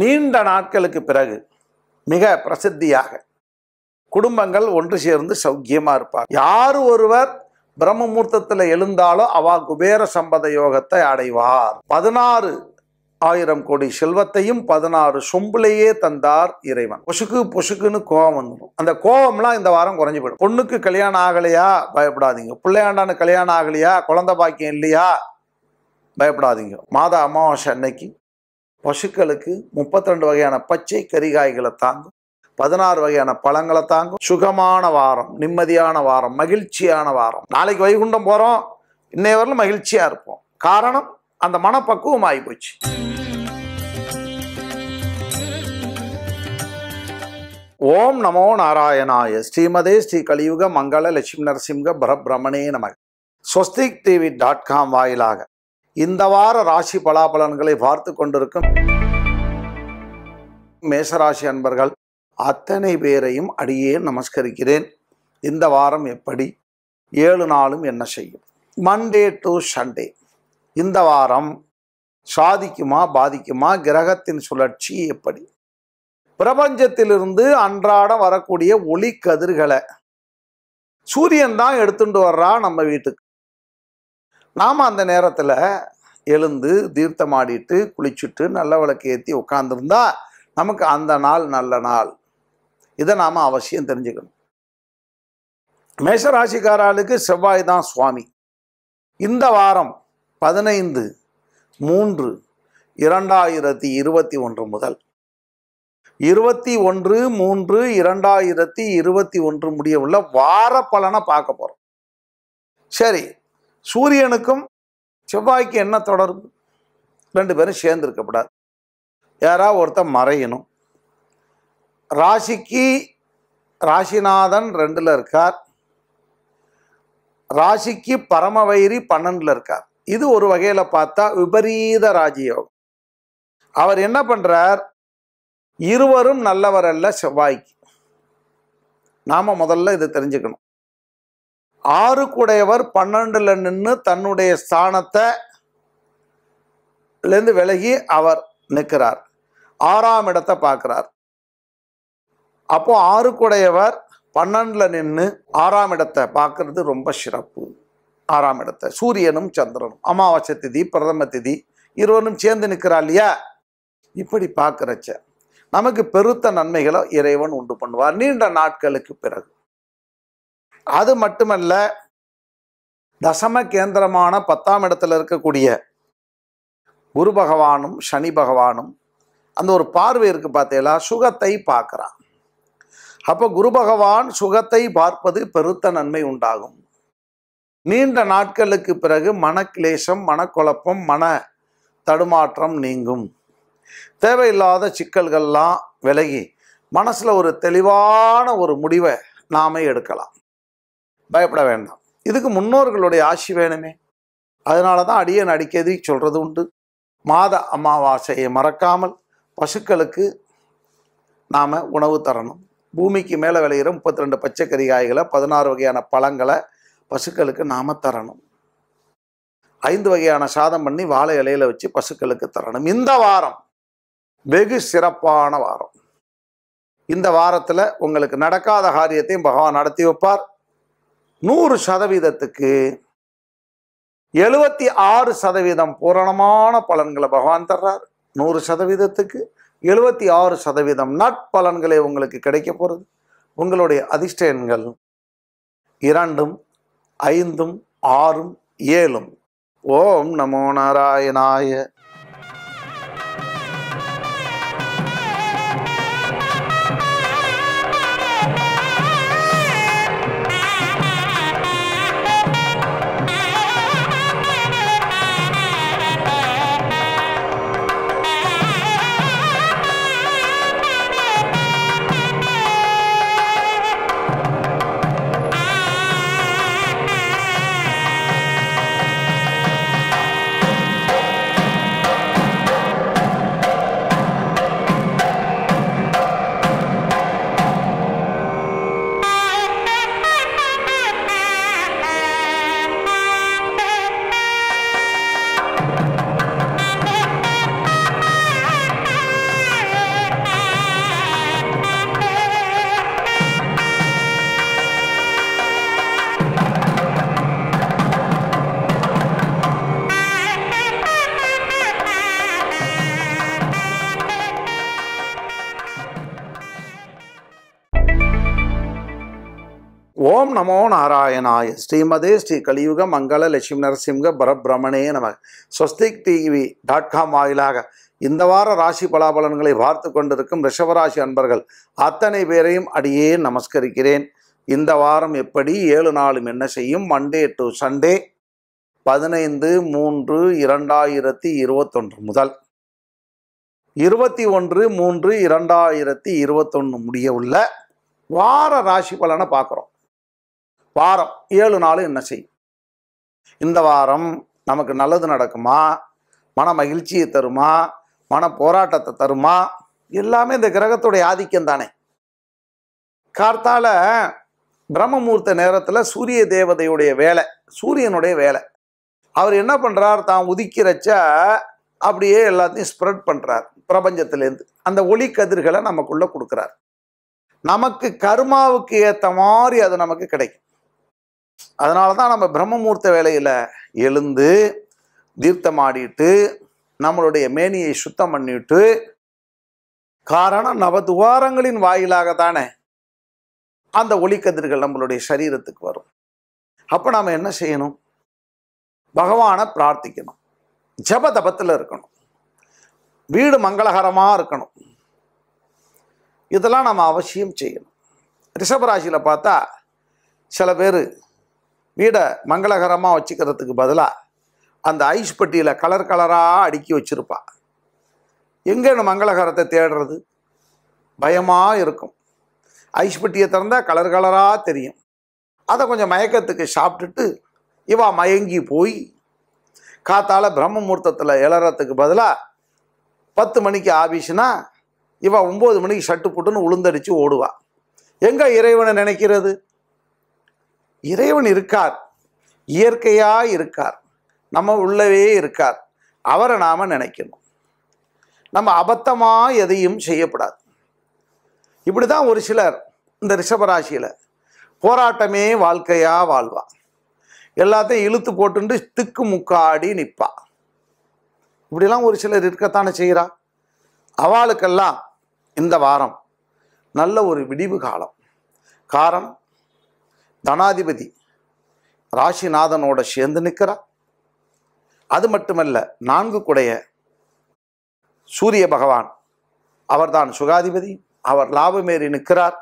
நீண்ட நாட்களுக்கு பிறகு மிக பிரசித்தியாக குடும்பங்கள் ஒன்று சேர்ந்து சௌக்கியமாக இருப்பார் யார் ஒருவர் பிரம்மமூர்த்தத்தில் எழுந்தாலோ அவா குபேர சம்பத யோகத்தை அடைவார் பதினாறு ஆயிரம் கோடி செல்வத்தையும் பதினாறு சொம்புலையே தந்தார் இறைவன் பொசுக்கு பொசுக்குன்னு கோவம் வந்துடும் அந்த கோவம்லாம் இந்த வாரம் குறைஞ்சி போயிடும் பொண்ணுக்கு கல்யாணம் ஆகலையா பயப்படாதீங்க பிள்ளையாண்டானு கல்யாணம் ஆகலையா குழந்த பாக்கியம் இல்லையா பயப்படாதீங்க மாதா அமாவாசை அன்னைக்கு பசுக்களுக்கு ரெண்டு வகையான பச்சை கரிகாய்களை தாங்கும் பதினாறு வகையான பழங்களை தாங்கும் சுகமான வாரம் நிம்மதியான வாரம் மகிழ்ச்சியான வாரம் நாளைக்கு வைகுண்டம் போகிறோம் இன்னைய வரலும் மகிழ்ச்சியாக இருப்போம் காரணம் அந்த மனப்பக்குவம் போச்சு ஓம் நமோ நாராயணாய ஸ்ரீமதே ஸ்ரீ கலியுக மங்கள லட்சுமி நரசிம்க பரபிரமணே நமக ஸ்வஸ்திக் டிவி டாட் காம் வாயிலாக இந்த வார ராசி பலாபலன்களை பார்த்து கொண்டிருக்கும் மேசராசி அன்பர்கள் அத்தனை பேரையும் அடியே நமஸ்கரிக்கிறேன் இந்த வாரம் எப்படி ஏழு நாளும் என்ன செய்யும் மண்டே டு சண்டே இந்த வாரம் சாதிக்குமா பாதிக்குமா கிரகத்தின் சுழற்சி எப்படி பிரபஞ்சத்திலிருந்து அன்றாடம் வரக்கூடிய ஒளி கதிர்களை சூரியன் தான் எடுத்துட்டு வர்றா நம்ம வீட்டுக்கு நாம் அந்த நேரத்தில் எழுந்து தீர்த்தம் ஆடிட்டு குளிச்சுட்டு நல்ல விளக்கு ஏற்றி உட்காந்துருந்தா நமக்கு அந்த நாள் நல்ல நாள் இதை நாம் அவசியம் தெரிஞ்சுக்கணும் மேஷராசிக்காராளுக்கு செவ்வாய் தான் சுவாமி இந்த வாரம் பதினைந்து மூன்று இரண்டாயிரத்தி இருபத்தி ஒன்று முதல் இருபத்தி ஒன்று மூன்று இரண்டாயிரத்தி இருபத்தி ஒன்று முடிய உள்ள வார பலனை பார்க்க போகிறோம் சரி சூரியனுக்கும் செவ்வாய்க்கு என்ன தொடர்பு ரெண்டு பேரும் சேர்ந்து இருக்கக்கூடாது யாராவது ஒருத்தன் மறையணும் ராசிக்கு ராசிநாதன் ரெண்டில் இருக்கார் ராசிக்கு பரமவைரி பன்னெண்டில் இருக்கார் இது ஒரு வகையில் பார்த்தா விபரீத ராஜயோகம் அவர் என்ன பண்ணுறார் இருவரும் நல்லவர் அல்ல செவ்வாய்க்கு நாம் முதல்ல இதை தெரிஞ்சுக்கணும் ஆறுக்குடையவர் பன்னெண்டுல நின்று தன்னுடைய ஸ்தானத்தை விலகி அவர் நிற்கிறார் ஆறாம் இடத்தை பார்க்கிறார் அப்போ ஆறுக்குடையவர் பன்னெண்டுல நின்று ஆறாம் இடத்தை பார்க்கறது ரொம்ப சிறப்பு ஆறாம் இடத்தை சூரியனும் சந்திரனும் அமாவாசை திதி பிரதம திதி இருவரும் சேர்ந்து நிற்கிறா இல்லையா இப்படி பார்க்குறச்ச நமக்கு பெருத்த நன்மைகளை இறைவன் உண்டு பண்ணுவார் நீண்ட நாட்களுக்கு பிறகு அது மட்டுமல்ல தசம கேந்திரமான பத்தாம் இடத்துல இருக்கக்கூடிய குரு பகவானும் சனி பகவானும் அந்த ஒரு பார்வை இருக்கு பார்த்தீங்களா சுகத்தை பார்க்குறான் அப்போ குரு பகவான் சுகத்தை பார்ப்பது பெருத்த நன்மை உண்டாகும் நீண்ட நாட்களுக்கு பிறகு மனக்கிளேசம் மனக்குழப்பம் மன தடுமாற்றம் நீங்கும் தேவையில்லாத சிக்கல்கள்லாம் விலகி மனசில் ஒரு தெளிவான ஒரு முடிவை நாமே எடுக்கலாம் பயப்பட வேண்டாம் இதுக்கு முன்னோர்களுடைய ஆட்சி வேணுமே அதனால தான் அடியன் அடிக்கடி சொல்கிறது உண்டு மாத அமாவாசையை மறக்காமல் பசுக்களுக்கு நாம் உணவு தரணும் பூமிக்கு மேலே விளையிற முப்பத்தி ரெண்டு பச்சைக்கறி காய்களை பதினாறு வகையான பழங்களை பசுக்களுக்கு நாம் தரணும் ஐந்து வகையான சாதம் பண்ணி வாழை இலையில வச்சு பசுக்களுக்கு தரணும் இந்த வாரம் வெகு சிறப்பான வாரம் இந்த வாரத்தில் உங்களுக்கு நடக்காத காரியத்தையும் பகவான் நடத்தி வைப்பார் நூறு சதவீதத்துக்கு எழுபத்தி ஆறு சதவீதம் பூரணமான பலன்களை பகவான் தர்றார் நூறு சதவீதத்துக்கு எழுபத்தி ஆறு சதவீதம் நட்பலன்களே உங்களுக்கு கிடைக்க போகிறது உங்களுடைய அதிர்ஷ்ட எண்கள் இரண்டும் ஐந்தும் ஆறும் ஏழும் ஓம் நமோ நாராயணாய நமோ நாராயணாய ஸ்ரீமதே ஸ்ரீ கலியுக மங்கள லட்சுமி நரசிம்க பரபிரமணே நம ஸ்வஸ்திக் டிவி டாட் காம் வாயிலாக இந்த வார ராசி பலாபலன்களை பார்த்து கொண்டிருக்கும் ரிஷபராசி அன்பர்கள் அத்தனை பேரையும் அடியே நமஸ்கரிக்கிறேன் இந்த வாரம் எப்படி ஏழு நாளும் என்ன செய்யும் மண்டே டு சண்டே பதினைந்து மூன்று இரண்டாயிரத்தி இருபத்தொன்று முதல் இருபத்தி ஒன்று மூன்று இரண்டாயிரத்தி இருபத்தொன்று முடிய உள்ள வார ராசி பலனை பார்க்குறோம் வாரம் ஏழு நாள் என்ன செய்யும் இந்த வாரம் நமக்கு நல்லது நடக்குமா மன மகிழ்ச்சியை தருமா மன போராட்டத்தை தருமா எல்லாமே இந்த கிரகத்துடைய ஆதிக்கம் தானே கார்த்தால பிரம்மமூர்த்த நேரத்தில் சூரிய தேவதையுடைய வேலை சூரியனுடைய வேலை அவர் என்ன பண்ணுறார் தான் உதிக்கிறச்ச அப்படியே எல்லாத்தையும் ஸ்ப்ரெட் பண்ணுறார் பிரபஞ்சத்திலேருந்து அந்த ஒளி கதிர்களை நமக்குள்ளே கொடுக்குறார் நமக்கு கர்மாவுக்கு ஏற்ற மாதிரி அது நமக்கு கிடைக்கும் அதனால தான் நம்ம பிரம்மமூர்த்த வேலையில் எழுந்து தீர்த்தமாடிட்டு நம்மளுடைய மேனியை சுத்தம் பண்ணிட்டு காரணம் நவதுவாரங்களின் வாயிலாக தானே அந்த ஒளிக்கதிர்கள் நம்மளுடைய சரீரத்துக்கு வரும் அப்போ நாம் என்ன செய்யணும் பகவானை பிரார்த்திக்கணும் ஜப தபத்தில் இருக்கணும் வீடு மங்களகரமாக இருக்கணும் இதெல்லாம் நம்ம அவசியம் செய்யணும் ரிஷபராசியில் பார்த்தா சில பேர் வீடை மங்களகரமாக வச்சுக்கிறதுக்கு பதிலாக அந்த ஐஸ் பட்டியில் கலர் கலராக அடுக்கி வச்சுருப்பா எங்கேன்னு மங்களகரத்தை தேடுறது பயமாக இருக்கும் ஐஸ் பெட்டியை திறந்தால் கலர் கலராக தெரியும் அதை கொஞ்சம் மயக்கத்துக்கு சாப்பிட்டுட்டு இவா மயங்கி போய் காத்தால் பிரம்மமுகூர்த்தத்தில் எழறதுக்கு பதிலாக பத்து மணிக்கு ஆஃபீஸ்னா இவன் ஒம்பது மணிக்கு ஷட்டு போட்டுன்னு உளுந்தடிச்சு ஓடுவாள் எங்கே இறைவனை நினைக்கிறது இறைவன் இருக்கார் இயற்கையாக இருக்கார் நம்ம உள்ளவே இருக்கார் அவரை நாம் நினைக்கணும் நம்ம அபத்தமாக எதையும் செய்யப்படாது இப்படி தான் ஒரு சிலர் இந்த ரிஷபராசியில் போராட்டமே வாழ்க்கையாக வாழ்வா எல்லாத்தையும் இழுத்து போட்டு திக்கு முக்காடி நிற்பா இப்படிலாம் ஒரு சிலர் இருக்கத்தானே செய்கிறா அவளுக்கெல்லாம் இந்த வாரம் நல்ல ஒரு விடிவு காலம் காரம் தனாதிபதி ராசிநாதனோட சேர்ந்து நிற்கிறா அது மட்டுமல்ல நான்கு குடைய சூரிய பகவான் அவர்தான் சுகாதிபதி அவர் லாபமேறி நிற்கிறார்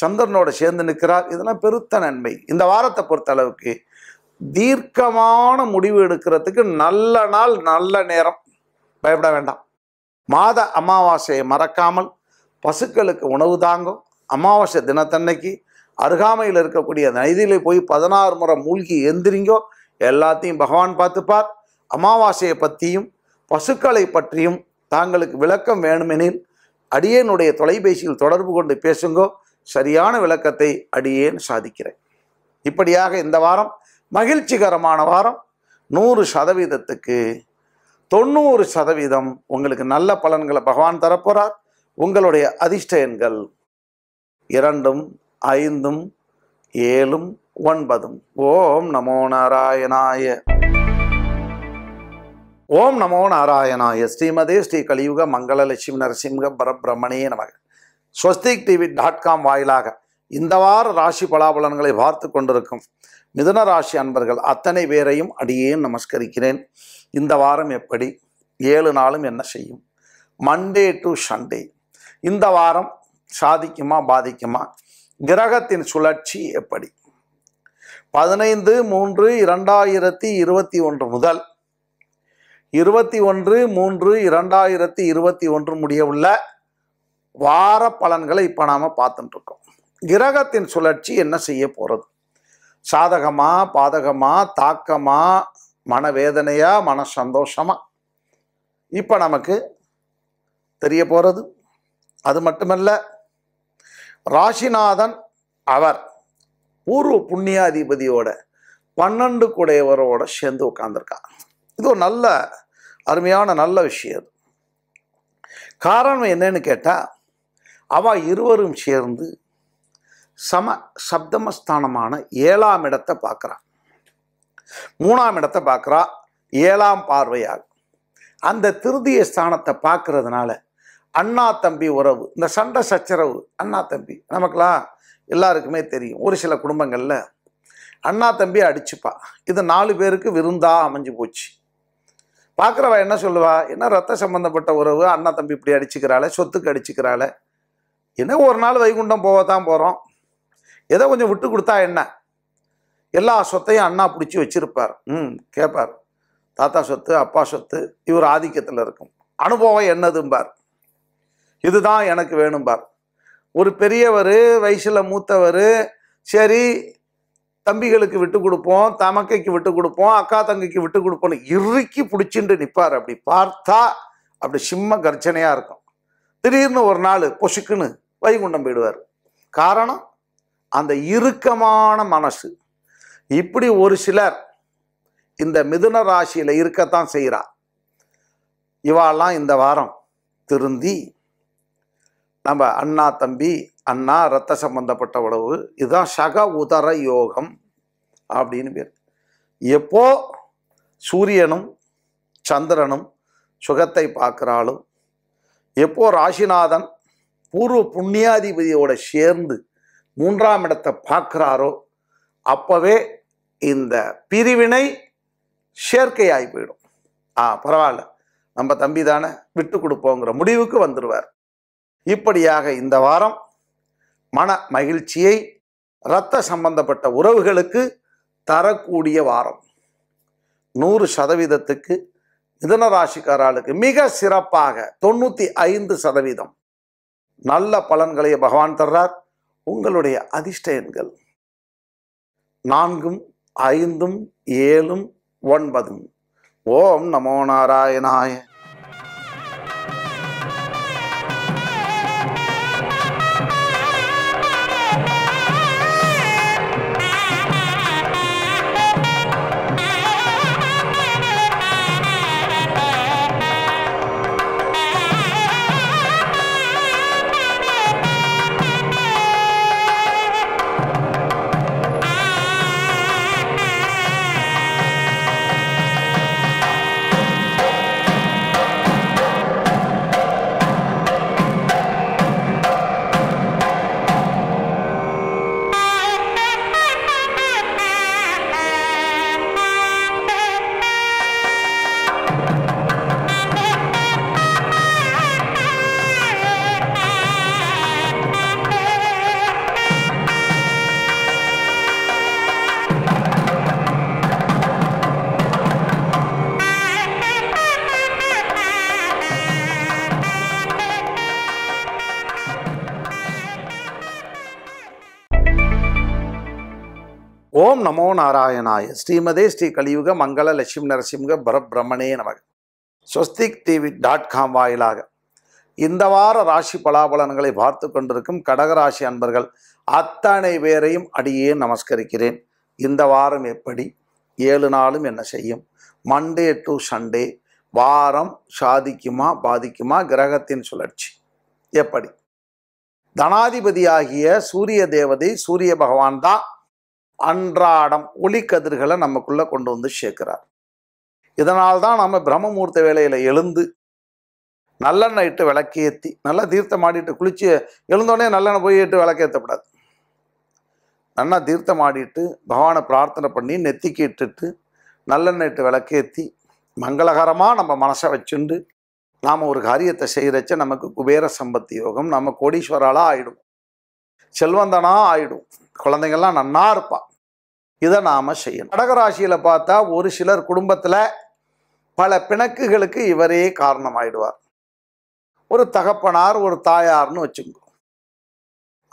சந்திரனோட சேர்ந்து நிற்கிறார் இதெல்லாம் பெருத்த நன்மை இந்த வாரத்தை பொறுத்த அளவுக்கு தீர்க்கமான முடிவு எடுக்கிறதுக்கு நல்ல நாள் நல்ல நேரம் பயப்பட வேண்டாம் மாத அமாவாசையை மறக்காமல் பசுக்களுக்கு உணவு தாங்கும் அமாவாசை தினத்தன்னைக்கு அருகாமையில் இருக்கக்கூடிய நதியிலே போய் பதினாறு முறை மூழ்கி எந்திரிங்கோ எல்லாத்தையும் பகவான் பார்த்துப்பார் அமாவாசையை பற்றியும் பசுக்களை பற்றியும் தாங்களுக்கு விளக்கம் வேணுமெனில் அடியேனுடைய தொலைபேசியில் தொடர்பு கொண்டு பேசுங்கோ சரியான விளக்கத்தை அடியேன் சாதிக்கிறேன் இப்படியாக இந்த வாரம் மகிழ்ச்சிகரமான வாரம் நூறு சதவீதத்துக்கு தொண்ணூறு சதவீதம் உங்களுக்கு நல்ல பலன்களை பகவான் தரப்போகிறார் உங்களுடைய அதிர்ஷ்ட எண்கள் இரண்டும் ஐந்தும் ஏழும் ஒன்பதும் ஓம் நமோ நாராயணாய ஓம் நமோ நாராயணாய ஸ்ரீமதே ஸ்ரீ கலியுக மங்கள லட்சுமி நரசிம்க பரபிரமணியே நமக ஸ்வஸ்திக் டிவி டாட் காம் வாயிலாக இந்த வார ராசி பலாபலன்களை பார்த்து கொண்டிருக்கும் மிதன ராசி அன்பர்கள் அத்தனை பேரையும் அடியே நமஸ்கரிக்கிறேன் இந்த வாரம் எப்படி ஏழு நாளும் என்ன செய்யும் மண்டே டு சண்டே இந்த வாரம் சாதிக்குமா பாதிக்குமா கிரகத்தின் சுழற்சி எப்படி பதினைந்து மூன்று இரண்டாயிரத்தி இருபத்தி ஒன்று முதல் இருபத்தி ஒன்று மூன்று இரண்டாயிரத்தி இருபத்தி ஒன்று முடிய உள்ள வார பலன்களை இப்போ நாம் பார்த்துட்டுருக்கோம் கிரகத்தின் சுழற்சி என்ன செய்ய போகிறது சாதகமா பாதகமா தாக்கமா மனவேதனையா மன சந்தோஷமா இப்போ நமக்கு தெரிய போகிறது அது மட்டுமல்ல ராசிநாதன் அவர் பூர்வ புண்ணியாதிபதியோட பன்னெண்டு குடையவரோட சேர்ந்து உட்காந்துருக்கா இது ஒரு நல்ல அருமையான நல்ல விஷயம் காரணம் என்னன்னு கேட்டால் அவள் இருவரும் சேர்ந்து சம சப்தமஸ்தானமான ஏழாம் இடத்தை பார்க்குறா மூணாம் இடத்தை பார்க்குறா ஏழாம் பார்வையாக அந்த திருதிய ஸ்தானத்தை பார்க்கறதுனால அண்ணா தம்பி உறவு இந்த சண்டை சச்சரவு அண்ணா தம்பி நமக்கெல்லாம் எல்லாருக்குமே தெரியும் ஒரு சில குடும்பங்களில் அண்ணா தம்பி அடிச்சுப்பா இது நாலு பேருக்கு விருந்தா அமைஞ்சு போச்சு பார்க்குறவ என்ன சொல்லுவா என்ன ரத்த சம்மந்தப்பட்ட உறவு அண்ணா தம்பி இப்படி அடிச்சுக்கிறாளே சொத்துக்கு அடிச்சுக்கிறாளே என்ன ஒரு நாள் வைகுண்டம் போக தான் போகிறோம் ஏதோ கொஞ்சம் விட்டு கொடுத்தா என்ன எல்லா சொத்தையும் அண்ணா பிடிச்சி வச்சிருப்பார் ம் கேட்பார் தாத்தா சொத்து அப்பா சொத்து இவர் ஆதிக்கத்தில் இருக்கும் அனுபவம் என்னதும்பார் இதுதான் எனக்கு வேணும் பார் ஒரு பெரியவர் வயசில் மூத்தவர் சரி தம்பிகளுக்கு விட்டு கொடுப்போம் தமக்கைக்கு விட்டு கொடுப்போம் அக்கா தங்கைக்கு விட்டு கொடுப்போம்னு இறுக்கி பிடிச்சிட்டு நிற்பார் அப்படி பார்த்தா அப்படி சிம்ம கர்ஜனையாக இருக்கும் திடீர்னு ஒரு நாள் பொசுக்குன்னு வைகுண்டம் போயிடுவார் காரணம் அந்த இறுக்கமான மனசு இப்படி ஒரு சிலர் இந்த மிதுன ராசியில் இருக்கத்தான் செய்கிறார் இவாலாம் இந்த வாரம் திருந்தி நம்ம அண்ணா தம்பி அண்ணா ரத்த சம்பந்தப்பட்ட உறவு இதுதான் சக உதர யோகம் அப்படின்னு பேர் எப்போ சூரியனும் சந்திரனும் சுகத்தை பார்க்குறாலும் எப்போ ராசிநாதன் பூர்வ புண்ணியாதிபதியோட சேர்ந்து மூன்றாம் இடத்தை பார்க்குறாரோ அப்போவே இந்த பிரிவினை சேர்க்கையாகி போயிடும் ஆ பரவாயில்ல நம்ம தம்பி தானே விட்டு கொடுப்போங்கிற முடிவுக்கு வந்துடுவார் இப்படியாக இந்த வாரம் மன மகிழ்ச்சியை இரத்த சம்பந்தப்பட்ட உறவுகளுக்கு தரக்கூடிய வாரம் நூறு சதவீதத்துக்கு மிதன ராசிக்காராளுக்கு மிக சிறப்பாக தொண்ணூற்றி ஐந்து சதவீதம் நல்ல பலன்களை பகவான் தர்றார் உங்களுடைய அதிர்ஷ்ட எண்கள் நான்கும் ஐந்தும் ஏழும் ஒன்பதும் ஓம் நமோ நாராயணாய நமோ நாராயணாய ஸ்ரீமதே ஸ்ரீ கலியுக மங்கள லட்சுமி நரசிம்க பரபிரமணே நமக ஸ்வஸ்திக் டிவி டாட் காம் வாயிலாக இந்த வார ராசி பலாபலன்களை பார்த்து கொண்டிருக்கும் கடகராசி அன்பர்கள் அத்தனை பேரையும் அடியே நமஸ்கரிக்கிறேன் இந்த வாரம் எப்படி ஏழு நாளும் என்ன செய்யும் மண்டே டு சண்டே வாரம் சாதிக்குமா பாதிக்குமா கிரகத்தின் சுழற்சி எப்படி தனாதிபதியாகிய சூரிய தேவதை சூரிய பகவான் தான் அன்றாடம் ஒளி கதிர்களை நமக்குள்ளே கொண்டு வந்து சேர்க்கிறார் இதனால் தான் நம்ம பிரம்மமூர்த்த வேலையில் எழுந்து நல்லெண்ணெய் இட்டு விளக்கேற்றி நல்லா தீர்த்தம் ஆடிட்டு குளிச்சு எழுந்தோடனே நல்லெண்ணெய் போய் இட்டு விளக்கேற்றப்படாது நல்லா தீர்த்தம் ஆடிட்டு பகவானை பிரார்த்தனை பண்ணி நெத்திக்கி இட்டுட்டு நல்லெண்ணெய் இட்டு விளக்கேற்றி மங்களகரமாக நம்ம மனசை வச்சுண்டு நாம் ஒரு காரியத்தை செய்கிறச்ச நமக்கு குபேர சம்பத்தி யோகம் நம்ம கோடீஸ்வராலாக ஆகிடும் செல்வந்தனாக ஆகிடும் குழந்தைங்கள்லாம் நன்னா இருப்பாள் இதை நாம் செய்யணும் கடகராசியில் பார்த்தா ஒரு சிலர் குடும்பத்தில் பல பிணக்குகளுக்கு இவரே காரணமாயிடுவார் ஒரு தகப்பனார் ஒரு தாயார்னு வச்சுக்கோ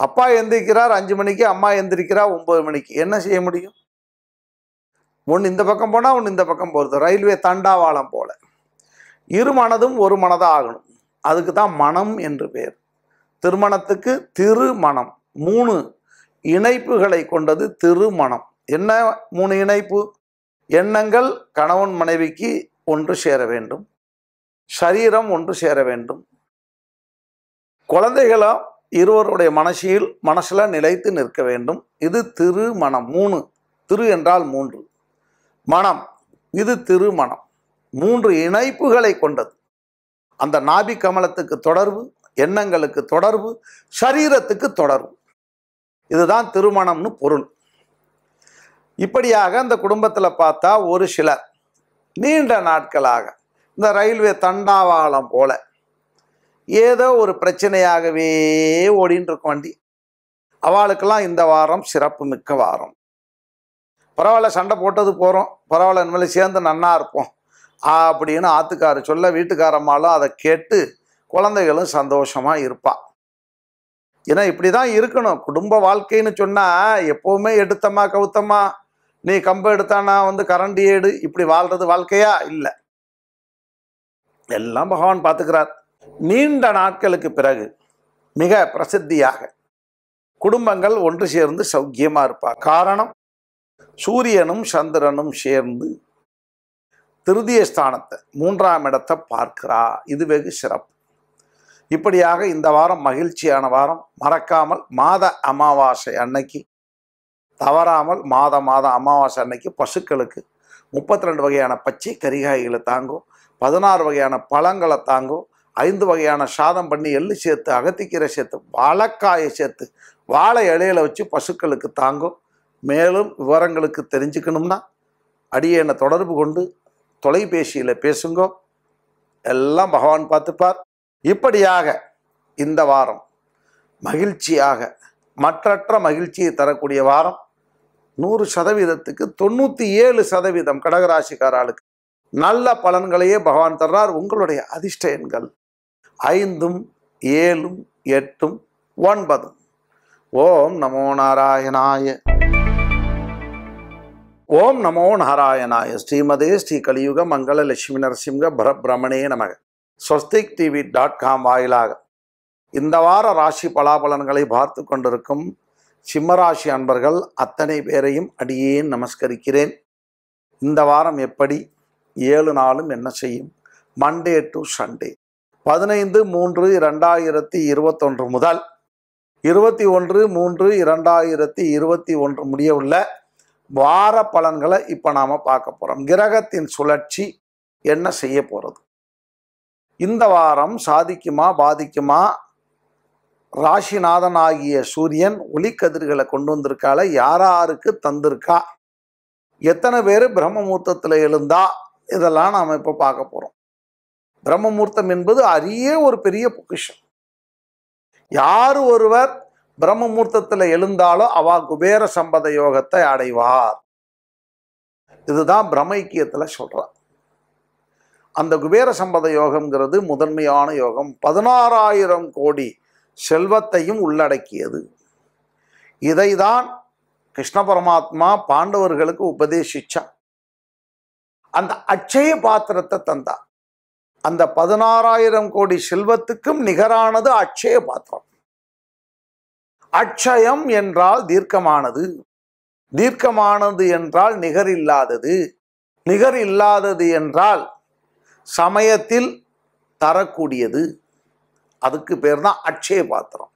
அப்பா எந்திரிக்கிறார் அஞ்சு மணிக்கு அம்மா எந்திரிக்கிறா ஒம்பது மணிக்கு என்ன செய்ய முடியும் ஒன்று இந்த பக்கம் போனால் ஒன்று இந்த பக்கம் போகிறது ரயில்வே தண்டாவாளம் போல இரு மனதும் ஒரு மனதாக ஆகணும் அதுக்கு தான் மனம் என்று பேர் திருமணத்துக்கு திருமணம் மூணு இணைப்புகளை கொண்டது திருமணம் என்ன மூணு இணைப்பு எண்ணங்கள் கணவன் மனைவிக்கு ஒன்று சேர வேண்டும் சரீரம் ஒன்று சேர வேண்டும் குழந்தைகளாம் இருவருடைய மனசில் மனசில் நிலைத்து நிற்க வேண்டும் இது திருமணம் மூணு திரு என்றால் மூன்று மனம் இது திருமணம் மூன்று இணைப்புகளை கொண்டது அந்த நாபி கமலத்துக்கு தொடர்பு எண்ணங்களுக்கு தொடர்பு சரீரத்துக்கு தொடர்பு இதுதான் திருமணம்னு பொருள் இப்படியாக அந்த குடும்பத்தில் பார்த்தா ஒரு சிலர் நீண்ட நாட்களாக இந்த ரயில்வே தண்டாவாளம் போல ஏதோ ஒரு பிரச்சனையாகவே ஓடின்னு இருக்கும் வண்டி அவளுக்கெல்லாம் இந்த வாரம் சிறப்பு மிக்க வாரம் பரவாயில்ல சண்டை போட்டது போகிறோம் பரவாயில்ல இனிமேல் சேர்ந்து நன்னா இருப்போம் அப்படின்னு ஆத்துக்காரு சொல்ல வீட்டுக்காரம்மாலும் அதை கேட்டு குழந்தைகளும் சந்தோஷமாக இருப்பாள் ஏன்னா இப்படி தான் இருக்கணும் குடும்ப வாழ்க்கைன்னு சொன்னால் எப்போவுமே எடுத்தமா கவுத்தமா நீ கம்பு எடுத்தானா வந்து கரண்ட் ஏடு இப்படி வாழ்றது வாழ்க்கையா இல்லை எல்லாம் பகவான் பார்த்துக்கிறார் நீண்ட நாட்களுக்கு பிறகு மிக பிரசித்தியாக குடும்பங்கள் ஒன்று சேர்ந்து சௌக்கியமாக இருப்பார் காரணம் சூரியனும் சந்திரனும் சேர்ந்து திருதிய ஸ்தானத்தை மூன்றாம் இடத்தை பார்க்கிறா இது வெகு சிறப்பு இப்படியாக இந்த வாரம் மகிழ்ச்சியான வாரம் மறக்காமல் மாத அமாவாசை அன்னைக்கு தவறாமல் மாதம் மாதம் அமாவாசை அன்னைக்கு பசுக்களுக்கு முப்பத்தி ரெண்டு வகையான பச்சை கரிகாய்களை தாங்கும் பதினாறு வகையான பழங்களை தாங்கும் ஐந்து வகையான சாதம் பண்ணி எள்ளு சேர்த்து அகத்திக்கீரை சேர்த்து வாழைக்காயை சேர்த்து வாழை இலையில வச்சு பசுக்களுக்கு தாங்கும் மேலும் விவரங்களுக்கு தெரிஞ்சுக்கணும்னா என்னை தொடர்பு கொண்டு தொலைபேசியில் பேசுங்கோ எல்லாம் பகவான் பார்த்துப்பார் இப்படியாக இந்த வாரம் மகிழ்ச்சியாக மற்றற்ற மகிழ்ச்சியை தரக்கூடிய வாரம் நூறு சதவீதத்துக்கு தொண்ணூற்றி ஏழு சதவீதம் கடகராசிக்காராளுக்கு நல்ல பலன்களையே பகவான் தர்றார் உங்களுடைய அதிர்ஷ்ட எண்கள் ஐந்தும் ஏழும் எட்டும் ஒன்பதும் ஓம் நமோ நாராயணாய ஓம் நமோ நாராயணாய ஸ்ரீமதே ஸ்ரீ கலியுக மங்கள லட்சுமி நரசிம்க பரபிரமணே நமக ஸ்வஸ்திக் டிவி டாட் காம் வாயிலாக இந்த வார ராசி பலாபலன்களை பார்த்து கொண்டிருக்கும் சிம்மராசி அன்பர்கள் அத்தனை பேரையும் அடியேன் நமஸ்கரிக்கிறேன் இந்த வாரம் எப்படி ஏழு நாளும் என்ன செய்யும் மண்டே டு சண்டே பதினைந்து மூன்று இரண்டாயிரத்தி இருபத்தொன்று முதல் இருபத்தி ஒன்று மூன்று இரண்டாயிரத்தி இருபத்தி ஒன்று முடிய உள்ள வார பலன்களை இப்போ நாம் பார்க்க போகிறோம் கிரகத்தின் சுழற்சி என்ன செய்ய போகிறது இந்த வாரம் சாதிக்குமா பாதிக்குமா ராசிநாதன் ஆகிய சூரியன் ஒளிக்கதிர்களை கொண்டு வந்திருக்கால யாராருக்கு தந்திருக்கா எத்தனை பேர் பிரம்மமூர்த்தத்தில் எழுந்தா இதெல்லாம் நாம் இப்போ பார்க்க போகிறோம் பிரம்மமூர்த்தம் என்பது அரிய ஒரு பெரிய பொக்கிஷம் யார் ஒருவர் பிரம்மமூர்த்தத்தில் எழுந்தாலோ அவ குபேர சம்பத யோகத்தை அடைவார் இதுதான் பிரம்ம ஐக்கியத்தில் சொல்கிறார் அந்த குபேர சம்பத யோகம்ங்கிறது முதன்மையான யோகம் பதினாறாயிரம் கோடி செல்வத்தையும் உள்ளடக்கியது இதை தான் கிருஷ்ண பரமாத்மா பாண்டவர்களுக்கு உபதேசிச்சா அந்த அச்சய பாத்திரத்தை தந்தா அந்த பதினாறாயிரம் கோடி செல்வத்துக்கும் நிகரானது அச்சய பாத்திரம் அச்சயம் என்றால் தீர்க்கமானது தீர்க்கமானது என்றால் நிகர் இல்லாதது நிகர் இல்லாதது என்றால் சமயத்தில் தரக்கூடியது அதுக்கு பேர் தான் அட்சய பாத்திரம்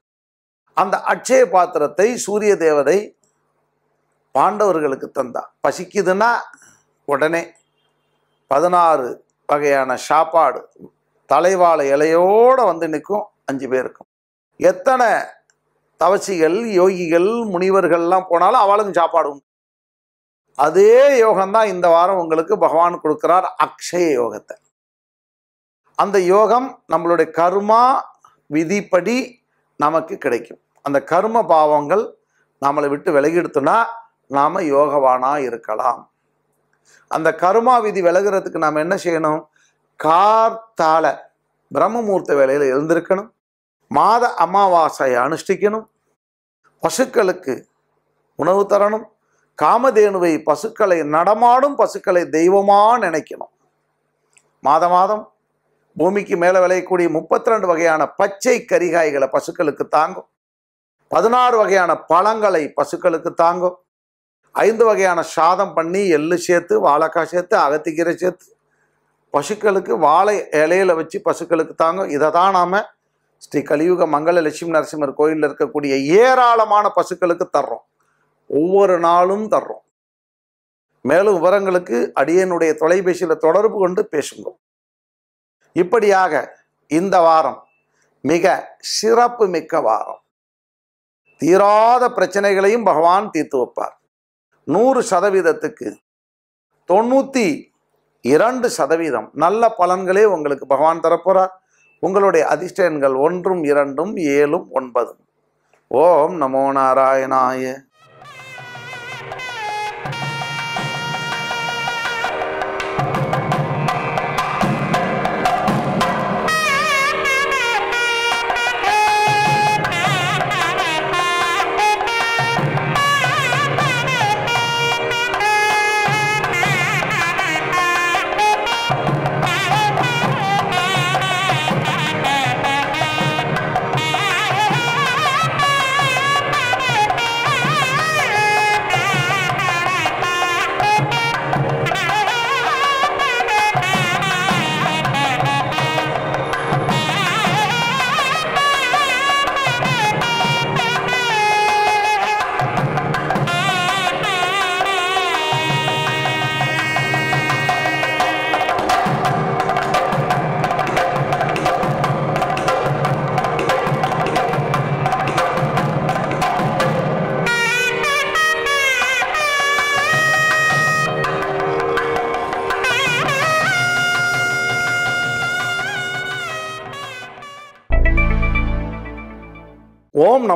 அந்த அட்சய பாத்திரத்தை சூரிய தேவதை பாண்டவர்களுக்கு தந்தா பசிக்குதுன்னா உடனே பதினாறு வகையான சாப்பாடு தலைவாழை இலையோடு வந்து நிற்கும் அஞ்சு பேருக்கும் எத்தனை தவசிகள் யோகிகள் முனிவர்கள்லாம் போனாலும் அவளுக்கும் சாப்பாடு உண்டு அதே யோகம்தான் இந்த வாரம் உங்களுக்கு பகவான் கொடுக்குறார் அக்ஷய யோகத்தை அந்த யோகம் நம்மளுடைய கர்மா விதிப்படி நமக்கு கிடைக்கும் அந்த கர்ம பாவங்கள் நம்மளை விட்டு விலகிடுத்துனா நாம் யோகவானா இருக்கலாம் அந்த கருமா விதி விலகிறதுக்கு நாம் என்ன செய்யணும் கார்த்தால பிரம்மமூர்த்த வேலையில் எழுந்திருக்கணும் மாத அமாவாசையை அனுஷ்டிக்கணும் பசுக்களுக்கு உணவு தரணும் காமதேனுவை பசுக்களை நடமாடும் பசுக்களை தெய்வமாக நினைக்கணும் மாத மாதம் பூமிக்கு மேலே விளையக்கூடிய முப்பத்தி ரெண்டு வகையான பச்சை கரிகாய்களை பசுக்களுக்கு தாங்கும் பதினாறு வகையான பழங்களை பசுக்களுக்கு தாங்கும் ஐந்து வகையான சாதம் பண்ணி எள்ளு சேர்த்து வாழைக்காய் சேர்த்து அகத்திக்கீரை சேர்த்து பசுக்களுக்கு வாழை இலையில வச்சு பசுக்களுக்கு தாங்கும் இதை தான் நாம் ஸ்ரீ கலியுக மங்கள லட்சுமி நரசிம்மர் கோயிலில் இருக்கக்கூடிய ஏராளமான பசுக்களுக்கு தர்றோம் ஒவ்வொரு நாளும் தர்றோம் மேலும் விவரங்களுக்கு அடியனுடைய தொலைபேசியில் தொடர்பு கொண்டு பேசுங்கள் இப்படியாக இந்த வாரம் மிக சிறப்பு மிக்க வாரம் தீராத பிரச்சனைகளையும் பகவான் தீர்த்து வைப்பார் நூறு சதவீதத்துக்கு தொண்ணூற்றி இரண்டு சதவீதம் நல்ல பலன்களே உங்களுக்கு பகவான் தரப்போகிறார் உங்களுடைய அதிர்ஷ்டங்கள் ஒன்றும் இரண்டும் ஏழும் ஒன்பதும் ஓம் நமோ நாராயணாய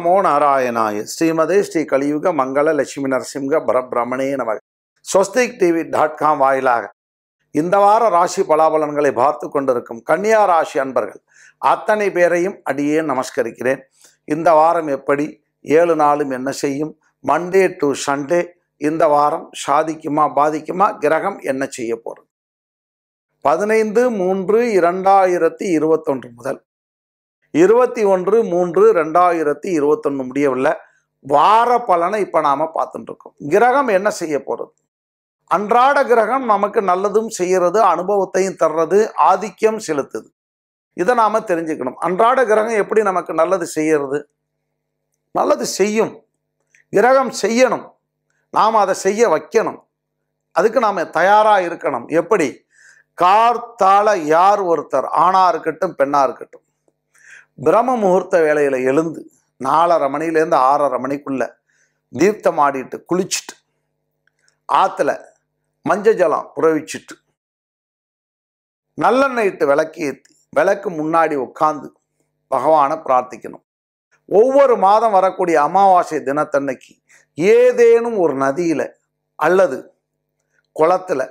நமோ நாராயணாய ஸ்ரீமதே ஸ்ரீ கலியுக மங்கள லட்சுமி நரசிம்க பரபிரமணே நம ஸ்வஸ்திக் டிவி டாட் காம் வாயிலாக இந்த வார ராசி பலாபலன்களை பார்த்து கொண்டிருக்கும் கன்னியா ராசி அன்பர்கள் அத்தனை பேரையும் அடியே நமஸ்கரிக்கிறேன் இந்த வாரம் எப்படி ஏழு நாளும் என்ன செய்யும் மண்டே டு சண்டே இந்த வாரம் சாதிக்குமா பாதிக்குமா கிரகம் என்ன செய்ய போகிறது பதினைந்து மூன்று இரண்டாயிரத்தி இருபத்தொன்று முதல் இருபத்தி ஒன்று மூன்று ரெண்டாயிரத்தி இருபத்தொன்று முடியவில்ல வார பலனை இப்போ நாம் பார்த்துட்டுருக்கோம் கிரகம் என்ன செய்ய போகிறது அன்றாட கிரகம் நமக்கு நல்லதும் செய்கிறது அனுபவத்தையும் தர்றது ஆதிக்கம் செலுத்துது இதை நாம் தெரிஞ்சுக்கணும் அன்றாட கிரகம் எப்படி நமக்கு நல்லது செய்கிறது நல்லது செய்யும் கிரகம் செய்யணும் நாம் அதை செய்ய வைக்கணும் அதுக்கு நாம் தயாராக இருக்கணும் எப்படி கார்த்தால யார் ஒருத்தர் ஆணாக இருக்கட்டும் பெண்ணாக இருக்கட்டும் பிரம்ம முகூர்த்த வேலையில் எழுந்து நாலரை மணிலேருந்து ஆறரை மணிக்குள்ளே தீர்த்தம் ஆடிட்டு குளிச்சுட்டு ஆற்றுல மஞ்ச ஜலம் புறவிச்சிட்டு நல்லெண்ணெய் இட்டு விளக்கு ஏற்றி விளக்கு முன்னாடி உட்காந்து பகவானை பிரார்த்திக்கணும் ஒவ்வொரு மாதம் வரக்கூடிய அமாவாசை தினத்தன்னைக்கு ஏதேனும் ஒரு நதியில் அல்லது குளத்தில்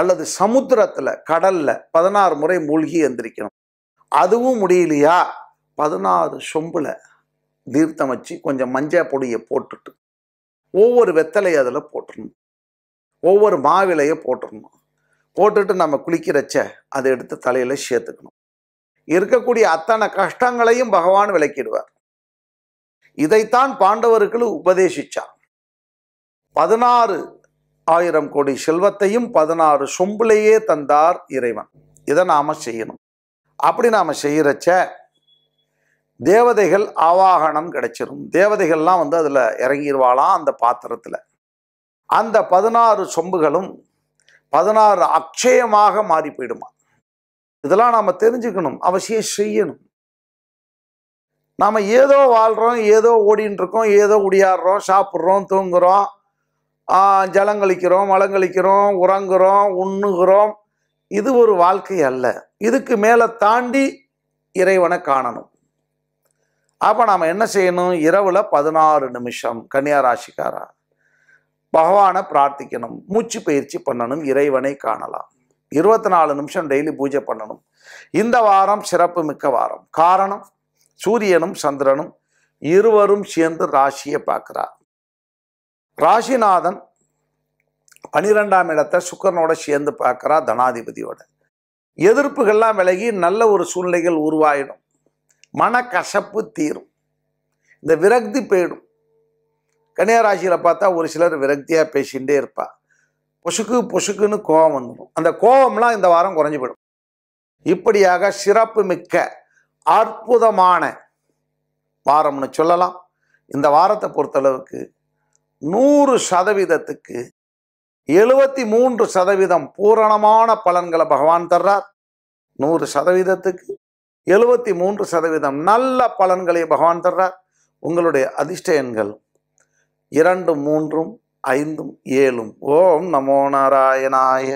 அல்லது சமுத்திரத்தில் கடலில் பதினாறு முறை மூழ்கி எந்திரிக்கணும் அதுவும் முடியலையா பதினாறு சொம்பில் தீர்த்தம் வச்சு கொஞ்சம் மஞ்சள் பொடியை போட்டுட்டு ஒவ்வொரு வெத்தலையை அதில் போட்டுடணும் ஒவ்வொரு மாவிலையை போட்டுடணும் போட்டுட்டு நம்ம குளிக்கிறச்ச அதை எடுத்து தலையில் சேர்த்துக்கணும் இருக்கக்கூடிய அத்தனை கஷ்டங்களையும் பகவான் விளக்கிடுவார் இதைத்தான் பாண்டவர்கள் உபதேசித்தார் பதினாறு ஆயிரம் கோடி செல்வத்தையும் பதினாறு சொம்புலேயே தந்தார் இறைவன் இதை நாம செய்யணும் அப்படி நாம் செய்கிறச்ச தேவதைகள் ஆவாகனம் கிடைச்சிரும் தேவதைகள்லாம் வந்து அதில் இறங்கிடுவாளாம் அந்த பாத்திரத்தில் அந்த பதினாறு சொம்புகளும் பதினாறு அக்ஷயமாக மாறி போயிடுமா இதெல்லாம் நாம் தெரிஞ்சுக்கணும் அவசியம் செய்யணும் நாம் ஏதோ வாழ்கிறோம் ஏதோ ஓடின்னு இருக்கோம் ஏதோ உடியாடுறோம் சாப்பிட்றோம் தூங்குகிறோம் ஜலங்கழிக்கிறோம் மலங்கழிக்கிறோம் உறங்குகிறோம் உண்ணுகிறோம் இது ஒரு வாழ்க்கை அல்ல இதுக்கு மேலே தாண்டி இறைவனை காணணும் அப்போ நாம் என்ன செய்யணும் இரவில் பதினாறு நிமிஷம் கன்னியா ராசிக்காரா பகவானை பிரார்த்திக்கணும் மூச்சு பயிற்சி பண்ணணும் இறைவனை காணலாம் இருபத்தி நாலு நிமிஷம் டெய்லி பூஜை பண்ணணும் இந்த வாரம் சிறப்பு மிக்க வாரம் காரணம் சூரியனும் சந்திரனும் இருவரும் சேர்ந்து ராசியை பார்க்குறார் ராசிநாதன் பனிரெண்டாம் இடத்தை சுக்கரனோட சேர்ந்து பார்க்குறா தனாதிபதியோட எதிர்ப்புகள்லாம் விலகி நல்ல ஒரு சூழ்நிலைகள் உருவாயிடும் மனக்கசப்பு தீரும் இந்த விரக்தி போயிடும் கன்னியாராசியில் பார்த்தா ஒரு சிலர் விரக்தியாக பேசிகிட்டே இருப்பா பொசுக்கு பொசுக்குன்னு கோபம் வந்துடும் அந்த கோபம்லாம் இந்த வாரம் குறைஞ்சி போயிடும் இப்படியாக சிறப்பு மிக்க அற்புதமான வாரம்னு சொல்லலாம் இந்த வாரத்தை பொறுத்தளவுக்கு நூறு சதவீதத்துக்கு எழுபத்தி மூன்று சதவீதம் பூரணமான பலன்களை பகவான் தர்றார் நூறு சதவீதத்துக்கு எழுபத்தி மூன்று சதவீதம் நல்ல பலன்களை பகவான் தர்றார் உங்களுடைய அதிர்ஷ்டயன்கள் இரண்டு மூன்றும் ஐந்தும் ஏழும் ஓம் நமோ நாராயணாய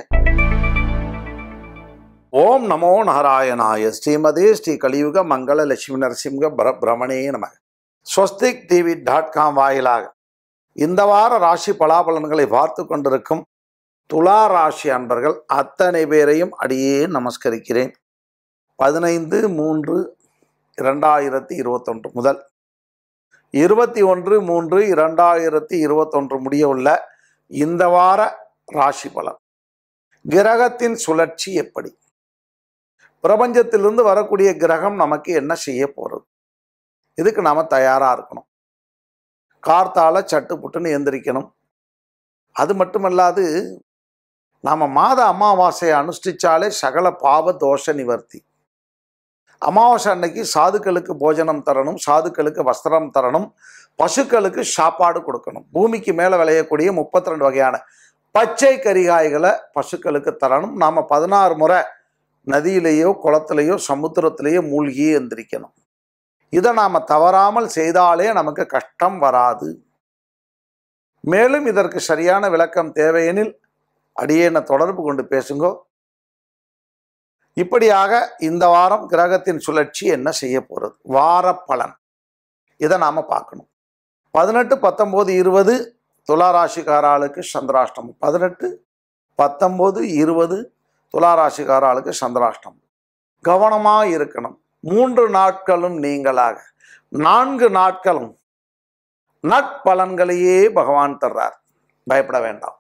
ஓம் நமோ நாராயணாய ஸ்ரீமதே ஸ்ரீ கலியுக மங்கள லட்சுமி நரசிம்க பிரமணே நமக ஸ்வஸ்திக் டிவி டாட் காம் வாயிலாக இந்த வார ராசி பலாபலன்களை பார்த்து கொண்டிருக்கும் துலா ராசி அன்பர்கள் அத்தனை பேரையும் அடியே நமஸ்கரிக்கிறேன் பதினைந்து மூன்று இரண்டாயிரத்தி இருபத்தொன்று முதல் இருபத்தி ஒன்று மூன்று இரண்டாயிரத்தி இருபத்தொன்று முடிய உள்ள இந்த வார ராசி பலன் கிரகத்தின் சுழற்சி எப்படி பிரபஞ்சத்திலிருந்து வரக்கூடிய கிரகம் நமக்கு என்ன செய்ய போகிறது இதுக்கு நாம் தயாராக இருக்கணும் கார்த்தால் சட்டு புட்டுன்னு எந்திரிக்கணும் அது மட்டுமல்லாது நாம் மாத அமாவாசையை அனுஷ்டித்தாலே சகல பாவ தோஷ நிவர்த்தி அமாவாசை அன்னைக்கு சாதுக்களுக்கு போஜனம் தரணும் சாதுக்களுக்கு வஸ்திரம் தரணும் பசுக்களுக்கு சாப்பாடு கொடுக்கணும் பூமிக்கு மேலே விளையக்கூடிய முப்பத்தி ரெண்டு வகையான பச்சை கரிகாய்களை பசுக்களுக்கு தரணும் நாம் பதினாறு முறை நதியிலேயோ குளத்திலேயோ சமுத்திரத்திலேயோ மூழ்கி எந்திரிக்கணும் இதை நாம் தவறாமல் செய்தாலே நமக்கு கஷ்டம் வராது மேலும் இதற்கு சரியான விளக்கம் தேவையெனில் என்ன தொடர்பு கொண்டு பேசுங்கோ இப்படியாக இந்த வாரம் கிரகத்தின் சுழற்சி என்ன செய்ய போகிறது வார பலன் இதை நாம் பார்க்கணும் பதினெட்டு பத்தொம்போது இருபது துளாராசிக்காராளுக்கு சந்திராஷ்டமம் பதினெட்டு பத்தொம்போது இருபது துளாராசிக்காராளுக்கு சந்திராஷ்டமம் கவனமாக இருக்கணும் மூன்று நாட்களும் நீங்களாக நான்கு நாட்களும் நட்பலன்களையே பகவான் தர்றார் பயப்பட வேண்டாம்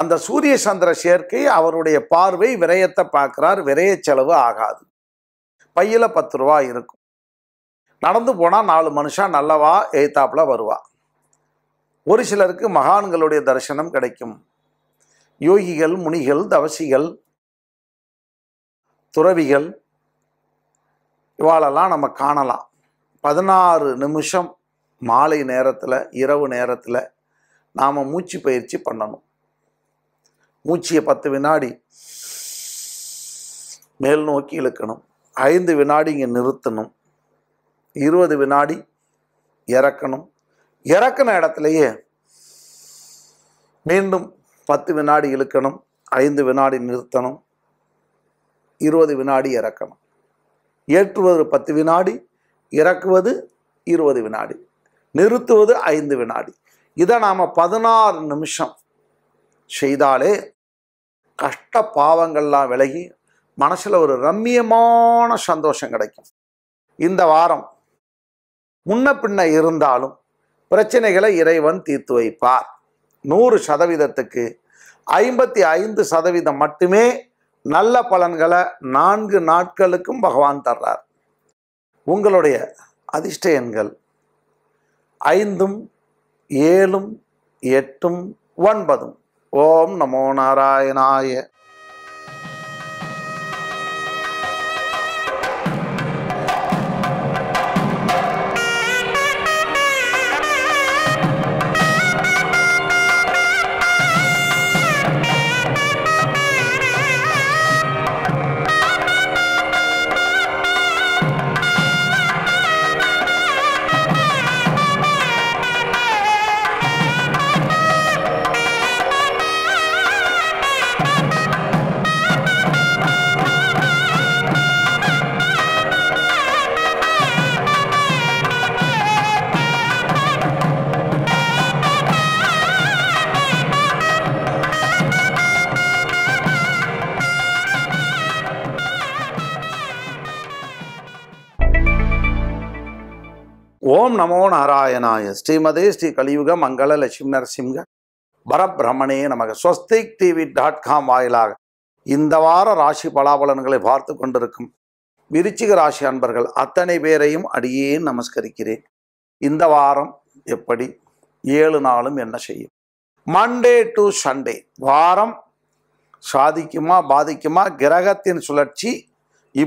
அந்த சூரிய சந்திர சேர்க்கை அவருடைய பார்வை விரயத்தை பார்க்கிறார் விரய செலவு ஆகாது பையில பத்து ரூபா இருக்கும் நடந்து போனால் நாலு மனுஷன் நல்லவா எய்தாப்புல வருவா ஒரு சிலருக்கு மகான்களுடைய தரிசனம் கிடைக்கும் யோகிகள் முனிகள் தவசிகள் துறவிகள் இவாளெல்லாம் நம்ம காணலாம் பதினாறு நிமிஷம் மாலை நேரத்தில் இரவு நேரத்தில் நாம் மூச்சு பயிற்சி பண்ணணும் மூச்சியை பத்து வினாடி மேல் நோக்கி இழுக்கணும் ஐந்து வினாடி இங்கே நிறுத்தணும் இருபது வினாடி இறக்கணும் இறக்கின இடத்துலையே மீண்டும் பத்து வினாடி இழுக்கணும் ஐந்து வினாடி நிறுத்தணும் இருபது வினாடி இறக்கணும் ஏற்றுவது பத்து வினாடி இறக்குவது இருபது வினாடி நிறுத்துவது ஐந்து வினாடி இதை நாம் பதினாறு நிமிஷம் செய்தாலே கஷ்ட பாவங்கள்லாம் விலகி மனசில் ஒரு ரம்மியமான சந்தோஷம் கிடைக்கும் இந்த வாரம் முன்ன பின்ன இருந்தாலும் பிரச்சனைகளை இறைவன் தீர்த்து வைப்பார் நூறு சதவீதத்துக்கு ஐம்பத்தி ஐந்து சதவீதம் மட்டுமே நல்ல பலன்களை நான்கு நாட்களுக்கும் பகவான் தர்றார் உங்களுடைய அதிர்ஷ்ட எண்கள் ஐந்தும் ஏழும் எட்டும் ஒன்பதும் ஓம் நமோ நாராயணாய நமோ நாராயணாய ஸ்ரீமதே ஸ்ரீ கலியுக மங்கள லட்சுமி நரசிம்க பரபிரமணே நமக ஸ்வஸ்திக் டிவி டாட் காம் வாயிலாக இந்த வார ராசி பலாபலன்களை பார்த்து கொண்டிருக்கும் விருச்சிக ராசி அன்பர்கள் அத்தனை பேரையும் அடியே நமஸ்கரிக்கிறேன் இந்த வாரம் எப்படி ஏழு நாளும் என்ன செய்யும் மண்டே டு சண்டே வாரம் சாதிக்குமா பாதிக்குமா கிரகத்தின் சுழற்சி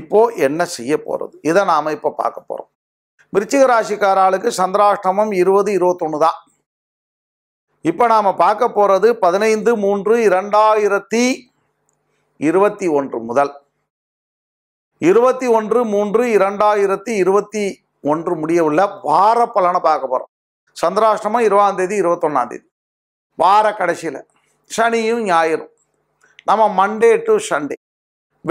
இப்போ என்ன செய்ய போகிறது இதை நாம் இப்போ பார்க்க போகிறோம் விருச்சிக ராசிக்காராளுக்கு சந்திராஷ்டமம் இருபது இருபத்தொன்று தான் இப்போ நாம் பார்க்க போகிறது பதினைந்து மூன்று இரண்டாயிரத்தி இருபத்தி ஒன்று முதல் இருபத்தி ஒன்று மூன்று இரண்டாயிரத்தி இருபத்தி ஒன்று முடிய உள்ள வார பலனை பார்க்க போகிறோம் சந்திராஷ்டமம் இருபதாந்தேதி இருபத்தொன்னாந்தேதி தேதி வார கடைசியில் சனியும் ஞாயிறும் நம்ம மண்டே டு சண்டே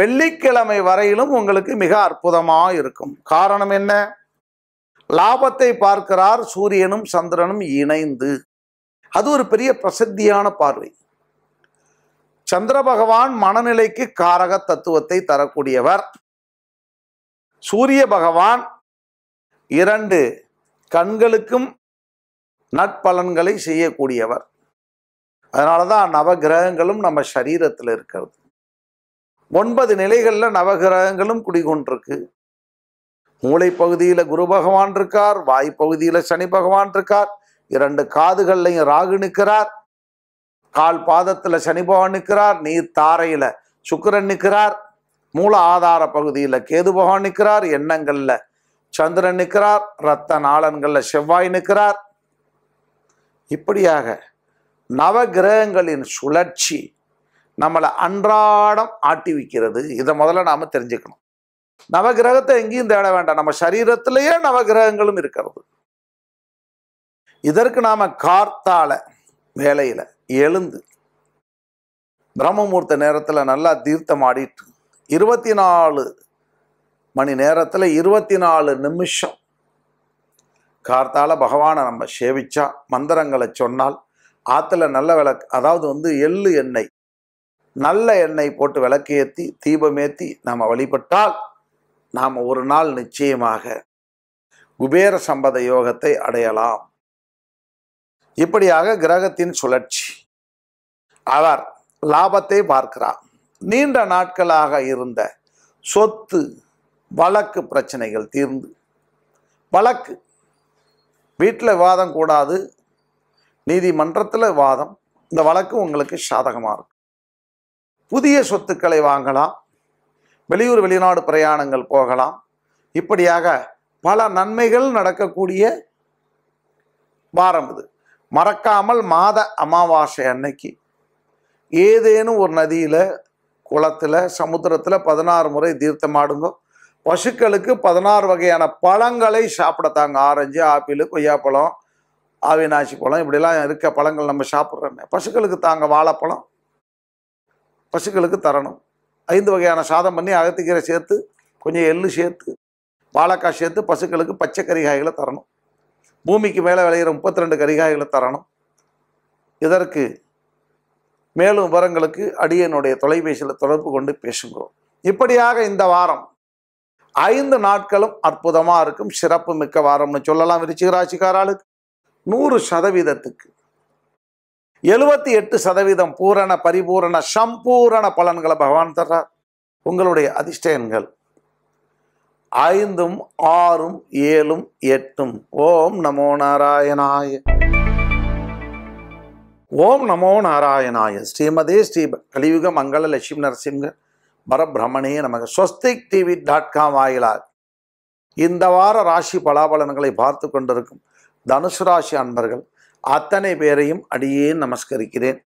வெள்ளிக்கிழமை வரையிலும் உங்களுக்கு மிக அற்புதமாக இருக்கும் காரணம் என்ன லாபத்தை பார்க்கிறார் சூரியனும் சந்திரனும் இணைந்து அது ஒரு பெரிய பிரசித்தியான பார்வை சந்திர பகவான் மனநிலைக்கு காரக தத்துவத்தை தரக்கூடியவர் சூரிய பகவான் இரண்டு கண்களுக்கும் நட்பலன்களை செய்யக்கூடியவர் அதனால தான் நவகிரகங்களும் நம்ம சரீரத்தில் இருக்கிறது ஒன்பது நிலைகளில் நவகிரகங்களும் குடிகொண்டிருக்கு மூளை பகுதியில் குரு பகவான் இருக்கார் வாய் பகுதியில் சனி பகவான் இருக்கார் இரண்டு காதுகள்லையும் ராகு நிற்கிறார் கால் பாதத்தில் சனி பகவான் நிற்கிறார் நீர் தாரையில் சுக்கரன் நிற்கிறார் மூல ஆதார பகுதியில் கேது பகவான் நிற்கிறார் எண்ணங்களில் சந்திரன் நிற்கிறார் ரத்த நாளன்களில் செவ்வாய் நிற்கிறார் இப்படியாக நவ கிரகங்களின் சுழற்சி நம்மளை அன்றாடம் ஆட்டி வைக்கிறது இதை முதல்ல நாம் தெரிஞ்சுக்கணும் நவகிரகத்தை எங்கேயும் தேட வேண்டாம் நம்ம சரீரத்திலேயே நவகிரகங்களும் இருக்கிறது இதற்கு நாம கார்த்தால வேலையில எழுந்து பிரம்மமுகூர்த்த நேரத்தில் நல்லா தீர்த்தம் ஆடிட்டு இருபத்தி நாலு மணி நேரத்தில் இருபத்தி நாலு நிமிஷம் கார்த்தால பகவானை நம்ம சேவிச்சா மந்திரங்களை சொன்னால் ஆற்றுல நல்ல விளக்கு அதாவது வந்து எள்ளு எண்ணெய் நல்ல எண்ணெய் போட்டு விளக்கு ஏற்றி தீபமேற்றி நாம் வழிபட்டால் நாம் ஒரு நாள் நிச்சயமாக குபேர சம்பத யோகத்தை அடையலாம் இப்படியாக கிரகத்தின் சுழற்சி அவர் லாபத்தை பார்க்கிறார் நீண்ட நாட்களாக இருந்த சொத்து வழக்கு பிரச்சனைகள் தீர்ந்து வழக்கு வீட்டில் வாதம் கூடாது நீதிமன்றத்தில் வாதம் இந்த வழக்கு உங்களுக்கு சாதகமாக இருக்கும் புதிய சொத்துக்களை வாங்கலாம் வெளியூர் வெளிநாடு பிரயாணங்கள் போகலாம் இப்படியாக பல நன்மைகள் நடக்கக்கூடிய வாரம் இது மறக்காமல் மாத அமாவாசை அன்னைக்கு ஏதேனும் ஒரு நதியில் குளத்தில் சமுத்திரத்தில் பதினாறு முறை தீர்த்தமாடுங்க பசுக்களுக்கு பதினாறு வகையான பழங்களை சாப்பிடத்தாங்க ஆரஞ்சு ஆப்பிள் கொய்யாப்பழம் ஆவிநாசி பழம் இப்படிலாம் இருக்க பழங்கள் நம்ம சாப்பிட்றோமே பசுக்களுக்கு தாங்க வாழைப்பழம் பசுக்களுக்கு தரணும் ஐந்து வகையான சாதம் பண்ணி அகத்திக்கீரை சேர்த்து கொஞ்சம் எள்ளு சேர்த்து வாழைக்காய் சேர்த்து பசுக்களுக்கு பச்சை கரிகாய்களை தரணும் பூமிக்கு மேலே விளையிற முப்பத்தி ரெண்டு கரிகாய்களை தரணும் இதற்கு மேலும் விவரங்களுக்கு அடியனுடைய தொலைபேசியில் தொடர்பு கொண்டு பேசுகிறோம் இப்படியாக இந்த வாரம் ஐந்து நாட்களும் அற்புதமாக இருக்கும் சிறப்பு மிக்க வாரம்னு சொல்லலாம் விருச்சிகராசிக்காராளுக்கு நூறு சதவீதத்துக்கு எழுபத்தி எட்டு சதவீதம் பூரண பரிபூரண சம்பூரண பலன்களை பகவான் தர்றார் உங்களுடைய அதிர்ஷ்டங்கள் ஐந்தும் ஆறும் ஏழும் எட்டும் ஓம் நமோ நாராயணாய ஓம் நமோ நாராயணாய ஸ்ரீமதே ஸ்ரீ கலியுக மங்கள லட்சுமி நரசிம்க பரபிரமணியே நமக்கு ஸ்வஸ்திக் டிவி டாட் காம் வாயிலாக இந்த வார ராசி பலாபலன்களை பார்த்து கொண்டிருக்கும் தனுசு ராசி அன்பர்கள் அத்தனை பேரையும் அடியே நமஸ்கரிக்கிறேன்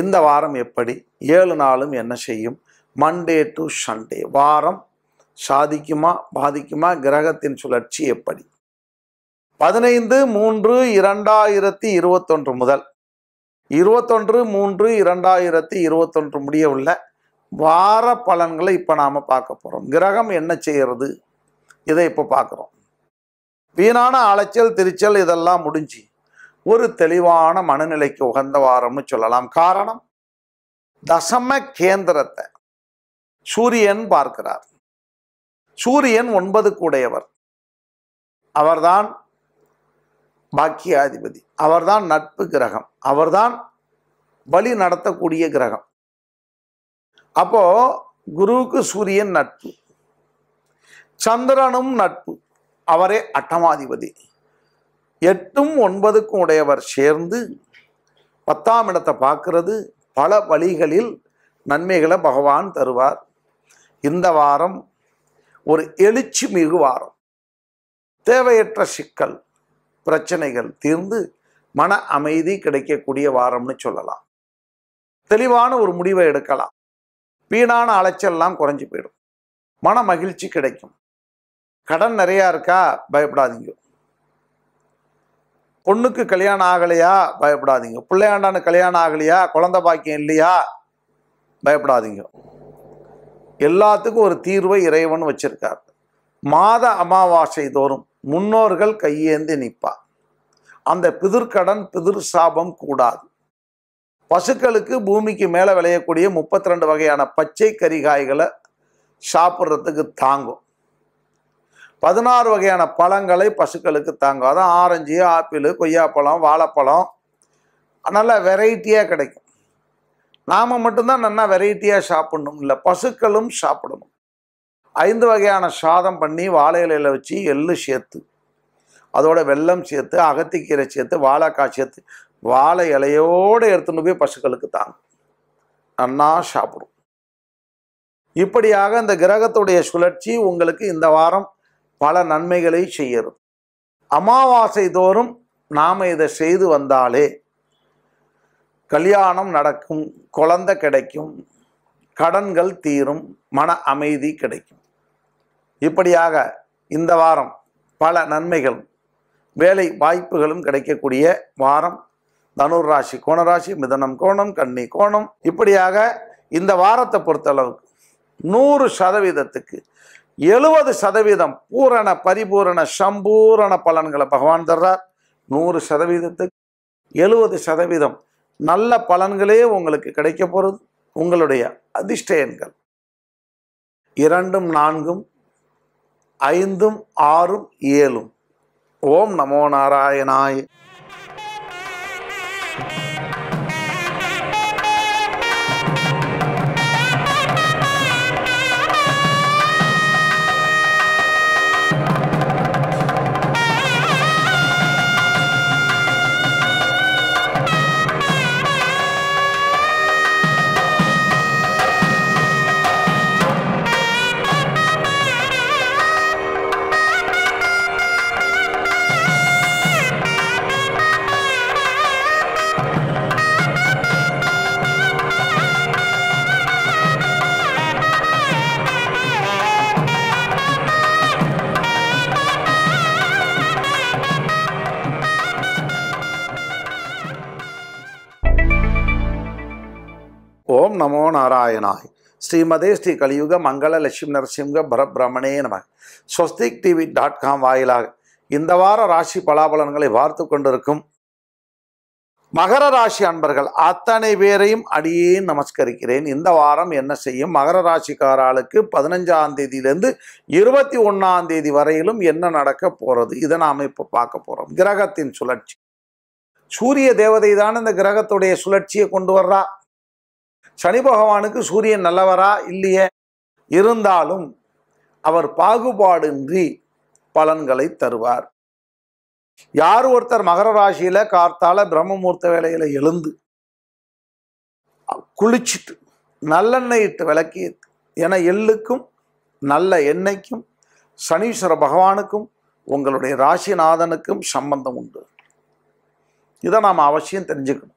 இந்த வாரம் எப்படி ஏழு நாளும் என்ன செய்யும் மண்டே டு சண்டே வாரம் சாதிக்குமா பாதிக்குமா கிரகத்தின் சுழற்சி எப்படி பதினைந்து மூன்று இரண்டாயிரத்தி இருபத்தொன்று முதல் இருபத்தொன்று மூன்று இரண்டாயிரத்தி இருபத்தொன்று முடிய உள்ள வார பலன்களை இப்போ நாம் பார்க்க போகிறோம் கிரகம் என்ன செய்கிறது இதை இப்போ பார்க்குறோம் வீணான அலைச்சல் திருச்சல் இதெல்லாம் முடிஞ்சு ஒரு தெளிவான மனநிலைக்கு உகந்த வாரம்னு சொல்லலாம் காரணம் தசம கேந்திரத்தை சூரியன் பார்க்கிறார் சூரியன் ஒன்பது கூடையவர் அவர்தான் பாக்கியாதிபதி அவர்தான் நட்பு கிரகம் அவர்தான் வழி நடத்தக்கூடிய கிரகம் அப்போ குருவுக்கு சூரியன் நட்பு சந்திரனும் நட்பு அவரே அட்டமாதிபதி எட்டும் ஒன்பதுக்கும் உடையவர் சேர்ந்து பத்தாம் இடத்தை பார்க்கறது பல வழிகளில் நன்மைகளை பகவான் தருவார் இந்த வாரம் ஒரு எழுச்சி மிகு வாரம் தேவையற்ற சிக்கல் பிரச்சனைகள் தீர்ந்து மன அமைதி கிடைக்கக்கூடிய வாரம்னு சொல்லலாம் தெளிவான ஒரு முடிவை எடுக்கலாம் வீணான அலைச்சல்லாம் குறைஞ்சி போயிடும் மன மகிழ்ச்சி கிடைக்கும் கடன் நிறையா இருக்கா பயப்படாதீங்க பொண்ணுக்கு கல்யாணம் ஆகலையா பயப்படாதீங்க பிள்ளையாண்டானு கல்யாணம் ஆகலையா குழந்த பாக்கியம் இல்லையா பயப்படாதீங்க எல்லாத்துக்கும் ஒரு தீர்வை இறைவன் வச்சிருக்கார் மாத அமாவாசை தோறும் முன்னோர்கள் கையேந்தி நிற்பா அந்த பிதிர்கடன் பிதிர் சாபம் கூடாது பசுக்களுக்கு பூமிக்கு மேலே விளையக்கூடிய முப்பத்தி ரெண்டு வகையான பச்சை கறிகாய்களை சாப்பிட்றதுக்கு தாங்கும் பதினாறு வகையான பழங்களை பசுக்களுக்கு தாங்க அதான் ஆரஞ்சு ஆப்பிள் கொய்யாப்பழம் வாழைப்பழம் நல்ல வெரைட்டியாக கிடைக்கும் நாம் மட்டும்தான் நல்லா வெரைட்டியாக சாப்பிடணும் இல்லை பசுக்களும் சாப்பிடணும் ஐந்து வகையான சாதம் பண்ணி வாழை இலையில் வச்சு எள்ளு சேர்த்து அதோட வெள்ளம் சேர்த்து அகத்திக்கீரை சேர்த்து வாழைக்காய் சேர்த்து வாழை இலையோடு எடுத்துன்னு போய் பசுக்களுக்கு தாங்க நன்னா சாப்பிடும் இப்படியாக இந்த கிரகத்துடைய சுழற்சி உங்களுக்கு இந்த வாரம் பல நன்மைகளை செய்யறது அமாவாசை தோறும் நாம் இதை செய்து வந்தாலே கல்யாணம் நடக்கும் குழந்தை கிடைக்கும் கடன்கள் தீரும் மன அமைதி கிடைக்கும் இப்படியாக இந்த வாரம் பல நன்மைகளும் வேலை வாய்ப்புகளும் கிடைக்கக்கூடிய வாரம் தனுர் ராசி கோணராசி மிதனம் கோணம் கன்னி கோணம் இப்படியாக இந்த வாரத்தை பொறுத்தளவுக்கு நூறு சதவீதத்துக்கு எழுபது சதவீதம் பூரண பரிபூரண சம்பூரண பலன்களை பகவான் தர்றார் நூறு சதவீதத்துக்கு எழுபது சதவீதம் நல்ல பலன்களே உங்களுக்கு கிடைக்க போகிறது உங்களுடைய அதிர்ஷ்ட எண்கள் இரண்டும் நான்கும் ஐந்தும் ஆறும் ஏழும் ஓம் நமோ நாராயணாய ஸ்ரீமதே ஸ்ரீ கலியுக மங்கள லட்சுமி நரசிம்க பரபிரமணே நம ஸ்வஸ்திக் டிவி டாட் காம் வாயிலாக இந்த வார ராசி பலாபலன்களை பார்த்து கொண்டிருக்கும் மகர ராசி அன்பர்கள் அத்தனை பேரையும் அடியே நமஸ்கரிக்கிறேன் இந்த வாரம் என்ன செய்யும் மகர ராசிக்காராளுக்கு பதினஞ்சாம் தேதியிலேருந்து இருபத்தி ஒன்றாம் தேதி வரையிலும் என்ன நடக்க போகிறது இதை நாம் இப்போ பார்க்க போகிறோம் கிரகத்தின் சுழற்சி சூரிய தேவதை தான் இந்த கிரகத்துடைய சுழற்சியை கொண்டு வர்றா சனி பகவானுக்கு சூரியன் நல்லவரா இல்லையே இருந்தாலும் அவர் பாகுபாடின்றி பலன்களை தருவார் யார் ஒருத்தர் மகர ராசியில கார்த்தால பிரம்மமூர்த்த வேலையில எழுந்து குளிச்சுட்டு நல்லெண்ணெய் இட்டு விளக்கி என எள்ளுக்கும் நல்ல எண்ணெய்க்கும் சனீஸ்வர பகவானுக்கும் உங்களுடைய ராசிநாதனுக்கும் சம்பந்தம் உண்டு இதை நாம் அவசியம் தெரிஞ்சுக்கணும்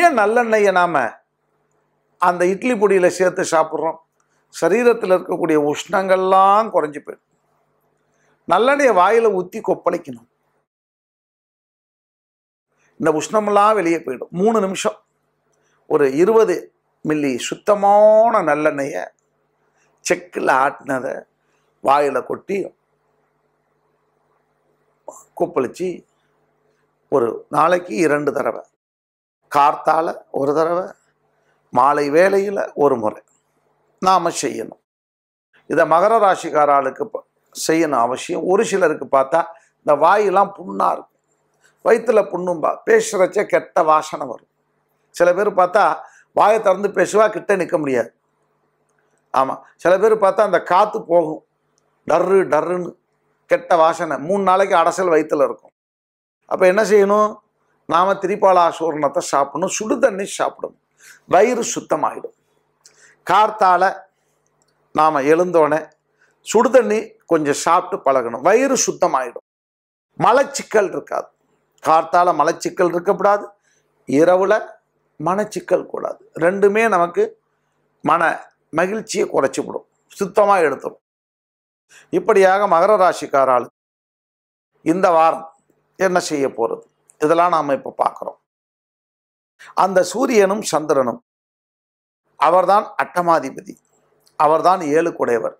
ஏன் நல்லெண்ணெயை நாம் அந்த இட்லி பொடியில் சேர்த்து சாப்பிட்றோம் சரீரத்தில் இருக்கக்கூடிய உஷ்ணங்கள்லாம் குறைஞ்சி போயிடும் நல்லெண்ணெயை வாயில் ஊற்றி கொப்பளிக்கணும் இந்த உஷ்ணமெல்லாம் வெளியே போயிடும் மூணு நிமிஷம் ஒரு இருபது மில்லி சுத்தமான நல்லெண்ணெயை செக்கில் ஆட்டினதை வாயில் கொட்டி கொப்பளித்து ஒரு நாளைக்கு இரண்டு தடவை கார்த்தால் ஒரு தடவை மாலை வேளையில் ஒரு முறை நாம் செய்யணும் இதை மகர ராசிக்காராளுக்கு செய்யணும் அவசியம் ஒரு சிலருக்கு பார்த்தா இந்த வாயெல்லாம் புண்ணாக இருக்கும் வயிற்றில் புண்ணும்பா பேசுகிறச்சே கெட்ட வாசனை வரும் சில பேர் பார்த்தா வாயை திறந்து பேசுவா கிட்டே நிற்க முடியாது ஆமாம் சில பேர் பார்த்தா அந்த காற்று போகும் டர்ரு டர்ருன்னு கெட்ட வாசனை மூணு நாளைக்கு அடசல் வயிற்றில் இருக்கும் அப்போ என்ன செய்யணும் நாம் திரிபாலாசூரணத்தை சாப்பிடணும் சுடுதண்ணி சாப்பிடணும் வயிறு சுத்தமாகிடும் கார்த்தால் நாம் எழுந்தோடனே சுடுதண்ணி கொஞ்சம் சாப்பிட்டு பழகணும் வயிறு சுத்தமாகிடும் மலச்சிக்கல் இருக்காது கார்த்தால மலச்சிக்கல் இருக்கக்கூடாது இரவில் மனச்சிக்கல் கூடாது ரெண்டுமே நமக்கு மன மகிழ்ச்சியை குறைச்சி விடும் சுத்தமாக எடுத்துடும் இப்படியாக மகர ராசிக்காரால் இந்த வாரம் என்ன செய்ய போகிறது இதெல்லாம் நாம் இப்போ பார்க்குறோம் அந்த சூரியனும் சந்திரனும் அவர்தான் அட்டமாதிபதி அவர்தான் ஏழு குடையவர்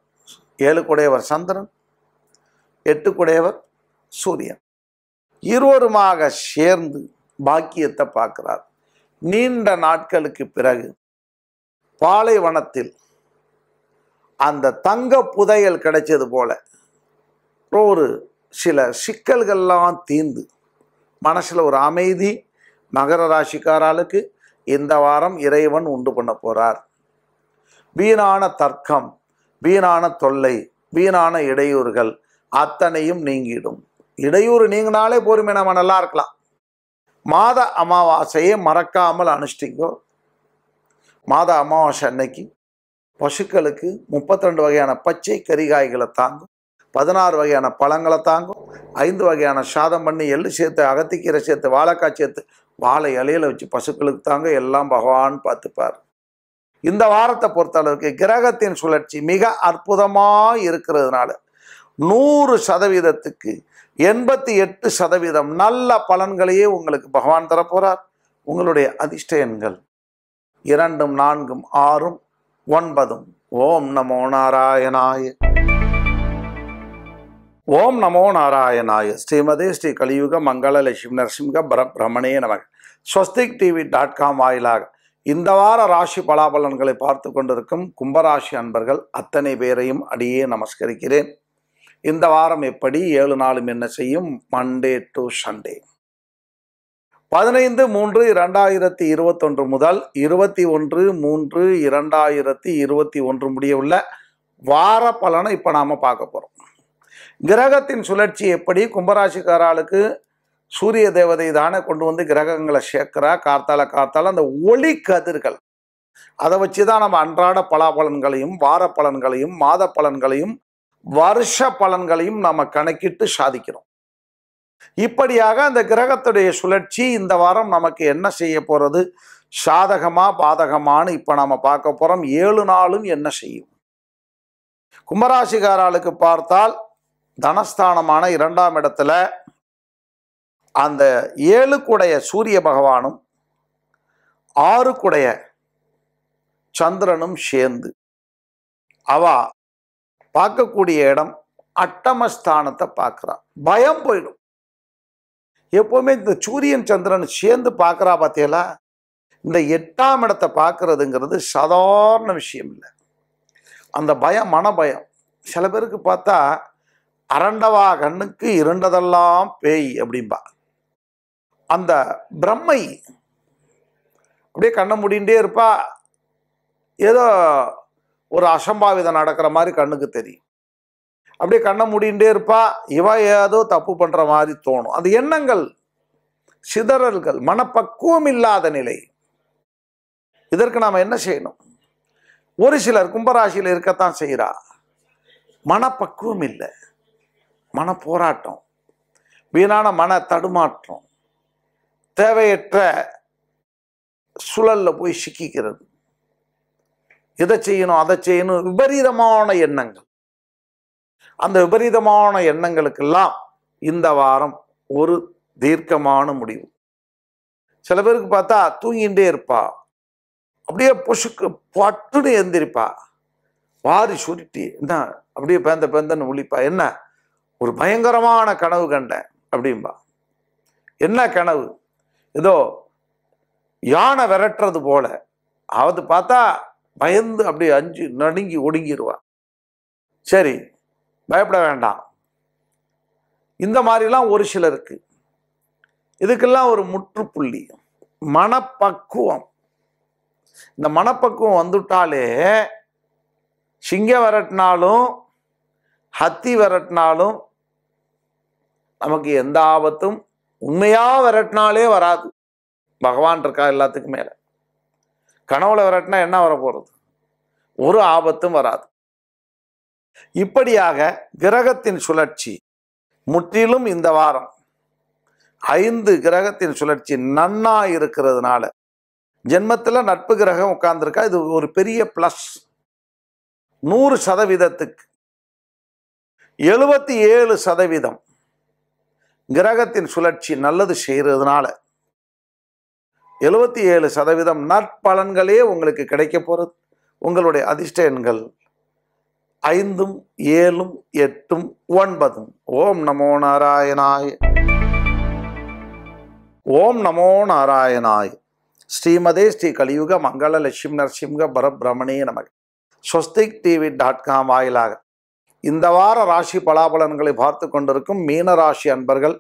ஏழு குடையவர் சந்திரன் எட்டு குடையவர் சூரியன் இருவருமாக சேர்ந்து பாக்கியத்தை பார்க்கிறார் நீண்ட நாட்களுக்கு பிறகு பாலைவனத்தில் அந்த தங்க புதையல் கிடைச்சது போல ஒரு சில சிக்கல்கள்லாம் தீர்ந்து மனசில் ஒரு அமைதி மகர ராசிக்காராளுக்கு இந்த வாரம் இறைவன் உண்டு பண்ண போகிறார் வீணான தர்க்கம் வீணான தொல்லை வீணான இடையூறுகள் அத்தனையும் நீங்கிடும் இடையூறு நீங்கினாலே போருமே நம்ம நல்லா இருக்கலாம் மாத அமாவாசையை மறக்காமல் அனுஷ்டிங்க மாத அமாவாசை அன்னைக்கு பசுக்களுக்கு முப்பத்திரெண்டு வகையான பச்சை கறிகாய்களை தாங்கும் பதினாறு வகையான பழங்களை தாங்கும் ஐந்து வகையான சாதம் பண்ணி எள்ளு சேர்த்து அகத்திக்கீரை சேர்த்து வாழைக்காய் சேர்த்து வாழை இலையில வச்சு பசுக்களுக்கு தாங்க எல்லாம் பகவான் பார்த்துப்பார் இந்த வாரத்தை பொறுத்தளவுக்கு கிரகத்தின் சுழற்சி மிக அற்புதமாக இருக்கிறதுனால நூறு சதவீதத்துக்கு எண்பத்தி எட்டு சதவீதம் நல்ல பலன்களையே உங்களுக்கு பகவான் தரப்போகிறார் உங்களுடைய அதிர்ஷ்ட எண்கள் இரண்டும் நான்கும் ஆறும் ஒன்பதும் ஓம் நமோ நாராயணாய ஓம் நமோ நாராயணாய ஸ்ரீமதி ஸ்ரீ கலியுக மங்கள லட்சுமி நரசிம்க பிர பிரமணே நமக ஸ்வஸ்திக் டிவி டாட் காம் வாயிலாக இந்த வார ராசி பலாபலன்களை பார்த்து கொண்டிருக்கும் கும்பராசி அன்பர்கள் அத்தனை பேரையும் அடியே நமஸ்கரிக்கிறேன் இந்த வாரம் எப்படி ஏழு நாளும் என்ன செய்யும் மண்டே டு சண்டே பதினைந்து மூன்று இரண்டாயிரத்தி இருபத்தொன்று முதல் இருபத்தி ஒன்று மூன்று இரண்டாயிரத்தி இருபத்தி ஒன்று முடிய உள்ள வார பலனை இப்போ நாம் பார்க்க போகிறோம் கிரகத்தின் சுழற்சி எப்படி கும்பராசிக்காராளுக்கு சூரிய தேவதை தானே கொண்டு வந்து கிரகங்களை சேர்க்கிறா காத்தால காத்தால அந்த ஒளி கதிர்கள் அதை வச்சு தான் நம்ம அன்றாட பலாபலன்களையும் வார பலன்களையும் மாத பலன்களையும் வருஷ பலன்களையும் நம்ம கணக்கிட்டு சாதிக்கிறோம் இப்படியாக அந்த கிரகத்துடைய சுழற்சி இந்த வாரம் நமக்கு என்ன செய்ய போகிறது சாதகமா பாதகமானு இப்போ நாம் பார்க்க போகிறோம் ஏழு நாளும் என்ன செய்யும் கும்பராசிகாராளுக்கு பார்த்தால் தனஸ்தானமான இரண்டாம் இடத்துல அந்த ஏழு குடைய சூரிய பகவானும் ஆறு குடைய சந்திரனும் சேர்ந்து அவா பார்க்கக்கூடிய இடம் அட்டமஸ்தானத்தை பார்க்குறா பயம் போயிடும் எப்போவுமே இந்த சூரியன் சந்திரன் சேர்ந்து பார்க்குறா பார்த்தீங்களா இந்த எட்டாம் இடத்தை பார்க்குறதுங்கிறது சாதாரண விஷயம் இல்லை அந்த பயம் மன பயம் சில பேருக்கு பார்த்தா அரண்டவா கண்ணுக்கு இருண்டதெல்லாம் பேய் அப்படிம்பா அந்த பிரம்மை அப்படியே கண்ணை முடிண்டே இருப்பா ஏதோ ஒரு அசம்பாவிதம் நடக்கிற மாதிரி கண்ணுக்கு தெரியும் அப்படியே கண்ணை முடிண்டே இருப்பா இவ ஏதோ தப்பு பண்ணுற மாதிரி தோணும் அந்த எண்ணங்கள் சிதறல்கள் மனப்பக்குவம் இல்லாத நிலை இதற்கு நாம் என்ன செய்யணும் ஒரு சிலர் கும்பராசியில் இருக்கத்தான் செய்கிறா மனப்பக்குவம் இல்லை மன போராட்டம் வீணான மன தடுமாற்றம் தேவையற்ற சுழலில் போய் சிக்கிக்கிறது இதை செய்யணும் அதை செய்யணும் விபரீதமான எண்ணங்கள் அந்த விபரீதமான எண்ணங்களுக்கெல்லாம் இந்த வாரம் ஒரு தீர்க்கமான முடிவு சில பேருக்கு பார்த்தா தூங்கிகிட்டே இருப்பா அப்படியே பொசுக்கு பட்டுன்னு எந்திரிப்பா வாரி சுருட்டி என்ன அப்படியே பேந்த பேந்தன்னு ஒழிப்பா என்ன ஒரு பயங்கரமான கனவு கண்டேன் அப்படிம்பா என்ன கனவு ஏதோ யானை விரட்டுறது போல அவது பார்த்தா பயந்து அப்படியே அஞ்சு நடுங்கி ஒடுங்கிடுவான் சரி பயப்பட வேண்டாம் இந்த மாதிரிலாம் ஒரு சிலருக்கு இதுக்கெல்லாம் ஒரு முற்றுப்புள்ளி மனப்பக்குவம் இந்த மனப்பக்குவம் வந்துட்டாலே சிங்க விரட்டினாலும் ஹத்தி விரட்டினாலும் நமக்கு எந்த ஆபத்தும் உண்மையாக விரட்டினாலே வராது பகவான் இருக்கா எல்லாத்துக்கும் மேலே கனவுல விரட்டினா என்ன வர போகிறது ஒரு ஆபத்தும் வராது இப்படியாக கிரகத்தின் சுழற்சி முற்றிலும் இந்த வாரம் ஐந்து கிரகத்தின் சுழற்சி நன்னா இருக்கிறதுனால ஜென்மத்தில் நட்பு கிரகம் உட்கார்ந்துருக்கா இது ஒரு பெரிய ப்ளஸ் நூறு சதவீதத்துக்கு எழுபத்தி ஏழு சதவீதம் கிரகத்தின் சுழற்சி நல்லது செய்கிறதுனால எழுபத்தி ஏழு சதவீதம் நற்பலன்களே உங்களுக்கு கிடைக்க போகிறது உங்களுடைய அதிர்ஷ்ட எண்கள் ஐந்தும் ஏழும் எட்டும் ஒன்பதும் ஓம் நமோ நாராயணாய் ஓம் நமோ நாராயணாய் ஸ்ரீமதே ஸ்ரீ கலியுக மங்கள லட்சுமி நரசிம்க பரபிரமணே நமக்கு ஸ்வஸ்திக் டிவி டாட் காம் வாயிலாக இந்த வார ராசி பலாபலன்களை பார்த்து கொண்டிருக்கும் மீன ராசி அன்பர்கள்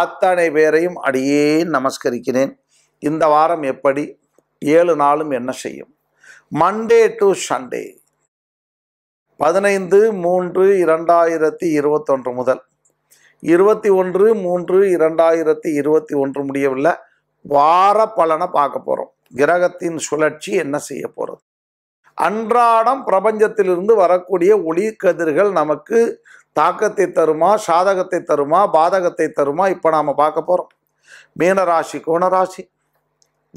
அத்தனை பேரையும் அடியே நமஸ்கரிக்கிறேன் இந்த வாரம் எப்படி ஏழு நாளும் என்ன செய்யும் மண்டே டு சண்டே பதினைந்து மூன்று இரண்டாயிரத்தி இருபத்தொன்று முதல் இருபத்தி ஒன்று மூன்று இரண்டாயிரத்தி இருபத்தி ஒன்று முடியவில்லை வார பலனை பார்க்க போகிறோம் கிரகத்தின் சுழற்சி என்ன செய்ய போகிறது அன்றாடம் பிரபஞ்சத்திலிருந்து வரக்கூடிய ஒளி கதிர்கள் நமக்கு தாக்கத்தை தருமா சாதகத்தை தருமா பாதகத்தை தருமா இப்போ நாம் பார்க்க போகிறோம் மீனராசி கோணராசி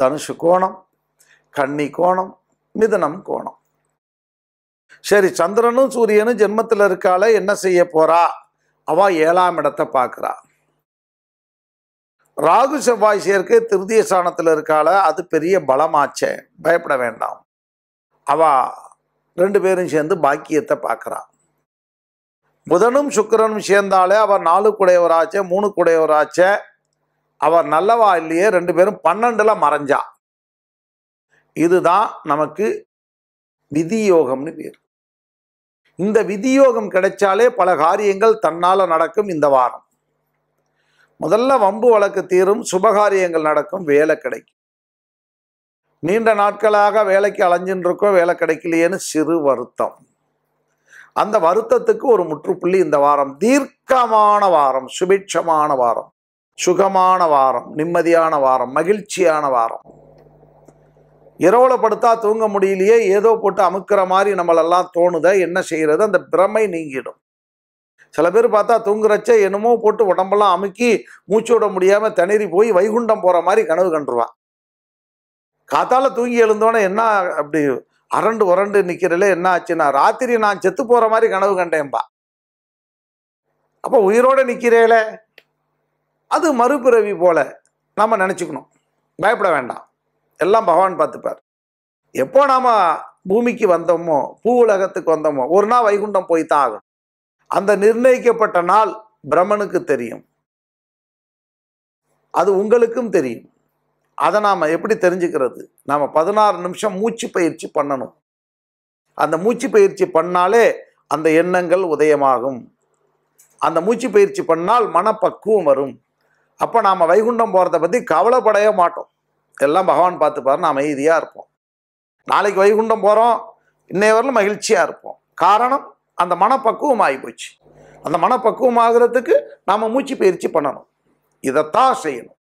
தனுஷு கோணம் கன்னி கோணம் மிதனம் கோணம் சரி சந்திரனும் சூரியனும் ஜென்மத்தில் இருக்கால என்ன செய்ய போறா அவ ஏழாம் இடத்தை பார்க்குறா ராகு செவ்வாய் சேர்க்கை திருதிய ஸ்தானத்தில் இருக்கால அது பெரிய பலமாச்சே பயப்பட வேண்டாம் அவ ரெண்டு பேரும் சேர்ந்து பாக்கியத்தை பார்க்குறா புதனும் சுக்கரனும் சேர்ந்தாலே அவர் நாலு குடையவராச்சே மூணு குடையவராச்சே அவர் நல்லவா இல்லையே ரெண்டு பேரும் பன்னெண்டில் மறைஞ்சா இதுதான் நமக்கு விதியோகம்னு பேர் இந்த விதியோகம் கிடைச்சாலே பல காரியங்கள் தன்னால் நடக்கும் இந்த வாரம் முதல்ல வம்பு வழக்கு தீரும் சுபகாரியங்கள் நடக்கும் வேலை கிடைக்கும் நீண்ட நாட்களாக வேலைக்கு அலைஞ்சின்னு வேலை கிடைக்கலையேன்னு சிறு வருத்தம் அந்த வருத்தத்துக்கு ஒரு முற்றுப்புள்ளி இந்த வாரம் தீர்க்கமான வாரம் சுபிட்சமான வாரம் சுகமான வாரம் நிம்மதியான வாரம் மகிழ்ச்சியான வாரம் இரவுல படுத்தா தூங்க முடியலையே ஏதோ போட்டு அமுக்கிற மாதிரி நம்மளெல்லாம் தோணுத என்ன செய்கிறது அந்த பிரமை நீங்கிடும் சில பேர் பார்த்தா தூங்குறச்சே என்னமோ போட்டு உடம்பெல்லாம் அமுக்கி மூச்சு விட முடியாமல் திணறி போய் வைகுண்டம் போகிற மாதிரி கனவு கண்டுருவான் காத்தால தூங்கி எழுந்தோன்னே என்ன அப்படி அரண்டு உரண்டு நிற்கிறல என்ன ஆச்சுன்னா ராத்திரி நான் செத்து போகிற மாதிரி கனவு கண்டேன்பா அப்போ உயிரோடு நிற்கிறேல அது மறுபிறவி போல நாம் நினச்சிக்கணும் பயப்பட வேண்டாம் எல்லாம் பகவான் பார்த்துப்பார் எப்போ நாம் பூமிக்கு வந்தோமோ பூ உலகத்துக்கு வந்தோமோ ஒரு நாள் வைகுண்டம் போய் தான் ஆகும் அந்த நிர்ணயிக்கப்பட்ட நாள் பிரம்மனுக்கு தெரியும் அது உங்களுக்கும் தெரியும் அதை நாம் எப்படி தெரிஞ்சுக்கிறது நாம் பதினாறு நிமிஷம் மூச்சு பயிற்சி பண்ணணும் அந்த மூச்சு பயிற்சி பண்ணாலே அந்த எண்ணங்கள் உதயமாகும் அந்த மூச்சு பயிற்சி பண்ணால் மனப்பக்குவம் வரும் அப்போ நாம் வைகுண்டம் போகிறத பற்றி கவலைப்படவே மாட்டோம் எல்லாம் பகவான் பார்த்துப்பாரு நாம் அமைதியாக இருப்போம் நாளைக்கு வைகுண்டம் போகிறோம் இன்னைய வரலும் மகிழ்ச்சியாக இருப்போம் காரணம் அந்த மனப்பக்குவம் ஆகி போச்சு அந்த மனப்பக்குவம் ஆகிறதுக்கு நாம் மூச்சு பயிற்சி பண்ணணும் இதைத்தான் செய்யணும்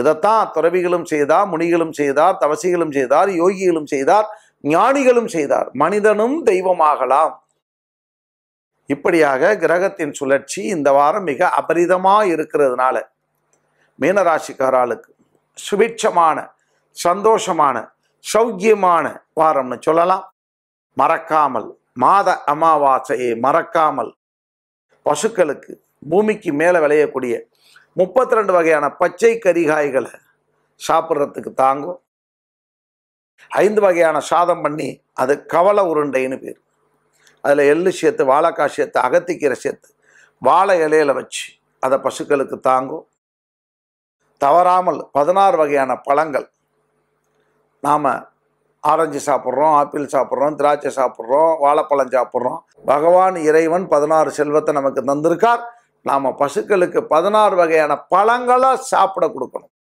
இதைத்தான் துறவிகளும் செய்தார் முனிகளும் செய்தார் தவசிகளும் செய்தார் யோகிகளும் செய்தார் ஞானிகளும் செய்தார் மனிதனும் தெய்வமாகலாம் இப்படியாக கிரகத்தின் சுழற்சி இந்த வாரம் மிக அபரிதமாக இருக்கிறதுனால மீனராசிக்காராளுக்கு சுபிட்சமான சந்தோஷமான சௌக்கியமான வாரம்னு சொல்லலாம் மறக்காமல் மாத அமாவாசையை மறக்காமல் பசுக்களுக்கு பூமிக்கு மேலே விளையக்கூடிய முப்பத்தி ரெண்டு வகையான பச்சை கரிகாய்களை சாப்பிட்றதுக்கு தாங்கும் ஐந்து வகையான சாதம் பண்ணி அது கவலை உருண்டைன்னு பேர் அதில் எள்ளு சேர்த்து வாழைக்காய் சேர்த்து அகத்திக்கீரை சேர்த்து வாழை இலையில வச்சு அதை பசுக்களுக்கு தாங்கும் தவறாமல் பதினாறு வகையான பழங்கள் நாம் ஆரஞ்சு சாப்பிட்றோம் ஆப்பிள் சாப்பிட்றோம் திராட்சை சாப்பிட்றோம் வாழைப்பழம் சாப்பிட்றோம் பகவான் இறைவன் பதினாறு செல்வத்தை நமக்கு தந்திருக்கார் நாம் பசுக்களுக்கு பதினாறு வகையான பழங்களாக சாப்பிட கொடுக்கணும்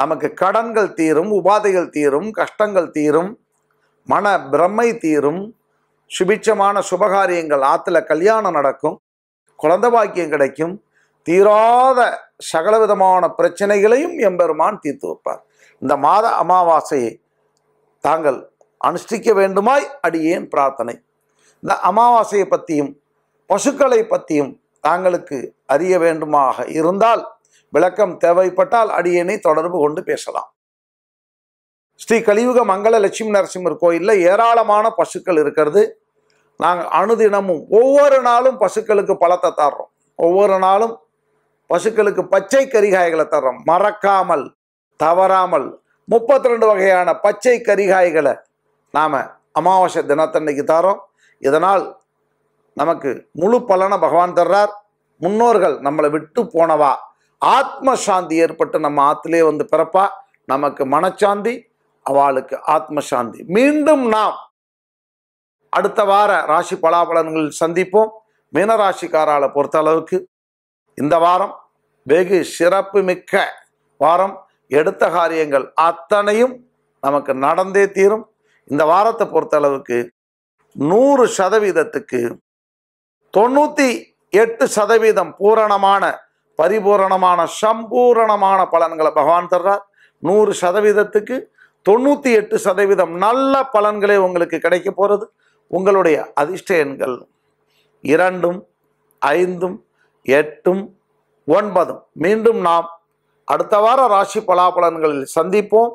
நமக்கு கடன்கள் தீரும் உபாதைகள் தீரும் கஷ்டங்கள் தீரும் மன பிரம்மை தீரும் சுபிச்சமான சுபகாரியங்கள் ஆற்றுல கல்யாணம் நடக்கும் குழந்த பாக்கியம் கிடைக்கும் தீராத சகல விதமான பிரச்சனைகளையும் எம்பெருமான் தீர்த்து வைப்பார் இந்த மாத அமாவாசையை தாங்கள் அனுஷ்டிக்க வேண்டுமாய் அடியேன் பிரார்த்தனை இந்த அமாவாசையை பற்றியும் பசுக்களை பற்றியும் தாங்களுக்கு அறிய வேண்டுமாக இருந்தால் விளக்கம் தேவைப்பட்டால் அடியனை தொடர்பு கொண்டு பேசலாம் ஸ்ரீ கலியுக மங்கள லட்சுமி நரசிம்மர் கோயிலில் ஏராளமான பசுக்கள் இருக்கிறது நாங்கள் அணுதினமும் ஒவ்வொரு நாளும் பசுக்களுக்கு பழத்தை தர்றோம் ஒவ்வொரு நாளும் பசுக்களுக்கு பச்சை கரிகாய்களை தர்றோம் மறக்காமல் தவறாமல் முப்பத்தி ரெண்டு வகையான பச்சை கரிகாய்களை நாம் அமாவாசை தினத்தன்னைக்கு தரோம் இதனால் நமக்கு முழு பலனை பகவான் தர்றார் முன்னோர்கள் நம்மளை விட்டு போனவா ஆத்ம சாந்தி ஏற்பட்டு நம்ம ஆத்திலே வந்து பிறப்பா நமக்கு மனச்சாந்தி அவளுக்கு ஆத்ம சாந்தி மீண்டும் நாம் அடுத்த வார ராசி பலாபலன்கள் சந்திப்போம் மீனராசிக்காரால பொறுத்த அளவுக்கு இந்த வாரம் வெகு சிறப்பு மிக்க வாரம் எடுத்த காரியங்கள் அத்தனையும் நமக்கு நடந்தே தீரும் இந்த வாரத்தை பொறுத்த அளவுக்கு நூறு சதவீதத்துக்கு தொண்ணூற்றி எட்டு சதவீதம் பூரணமான பரிபூரணமான சம்பூரணமான பலன்களை பகவான் தர்றார் நூறு சதவீதத்துக்கு தொண்ணூற்றி எட்டு சதவீதம் நல்ல பலன்களே உங்களுக்கு கிடைக்க போகிறது உங்களுடைய அதிர்ஷ்ட எண்கள் இரண்டும் ஐந்தும் எட்டும் ஒன்பதும் மீண்டும் நாம் அடுத்த வார ராசி பலாபலன்களில் சந்திப்போம்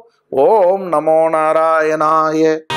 ஓம் நமோ நாராயணாய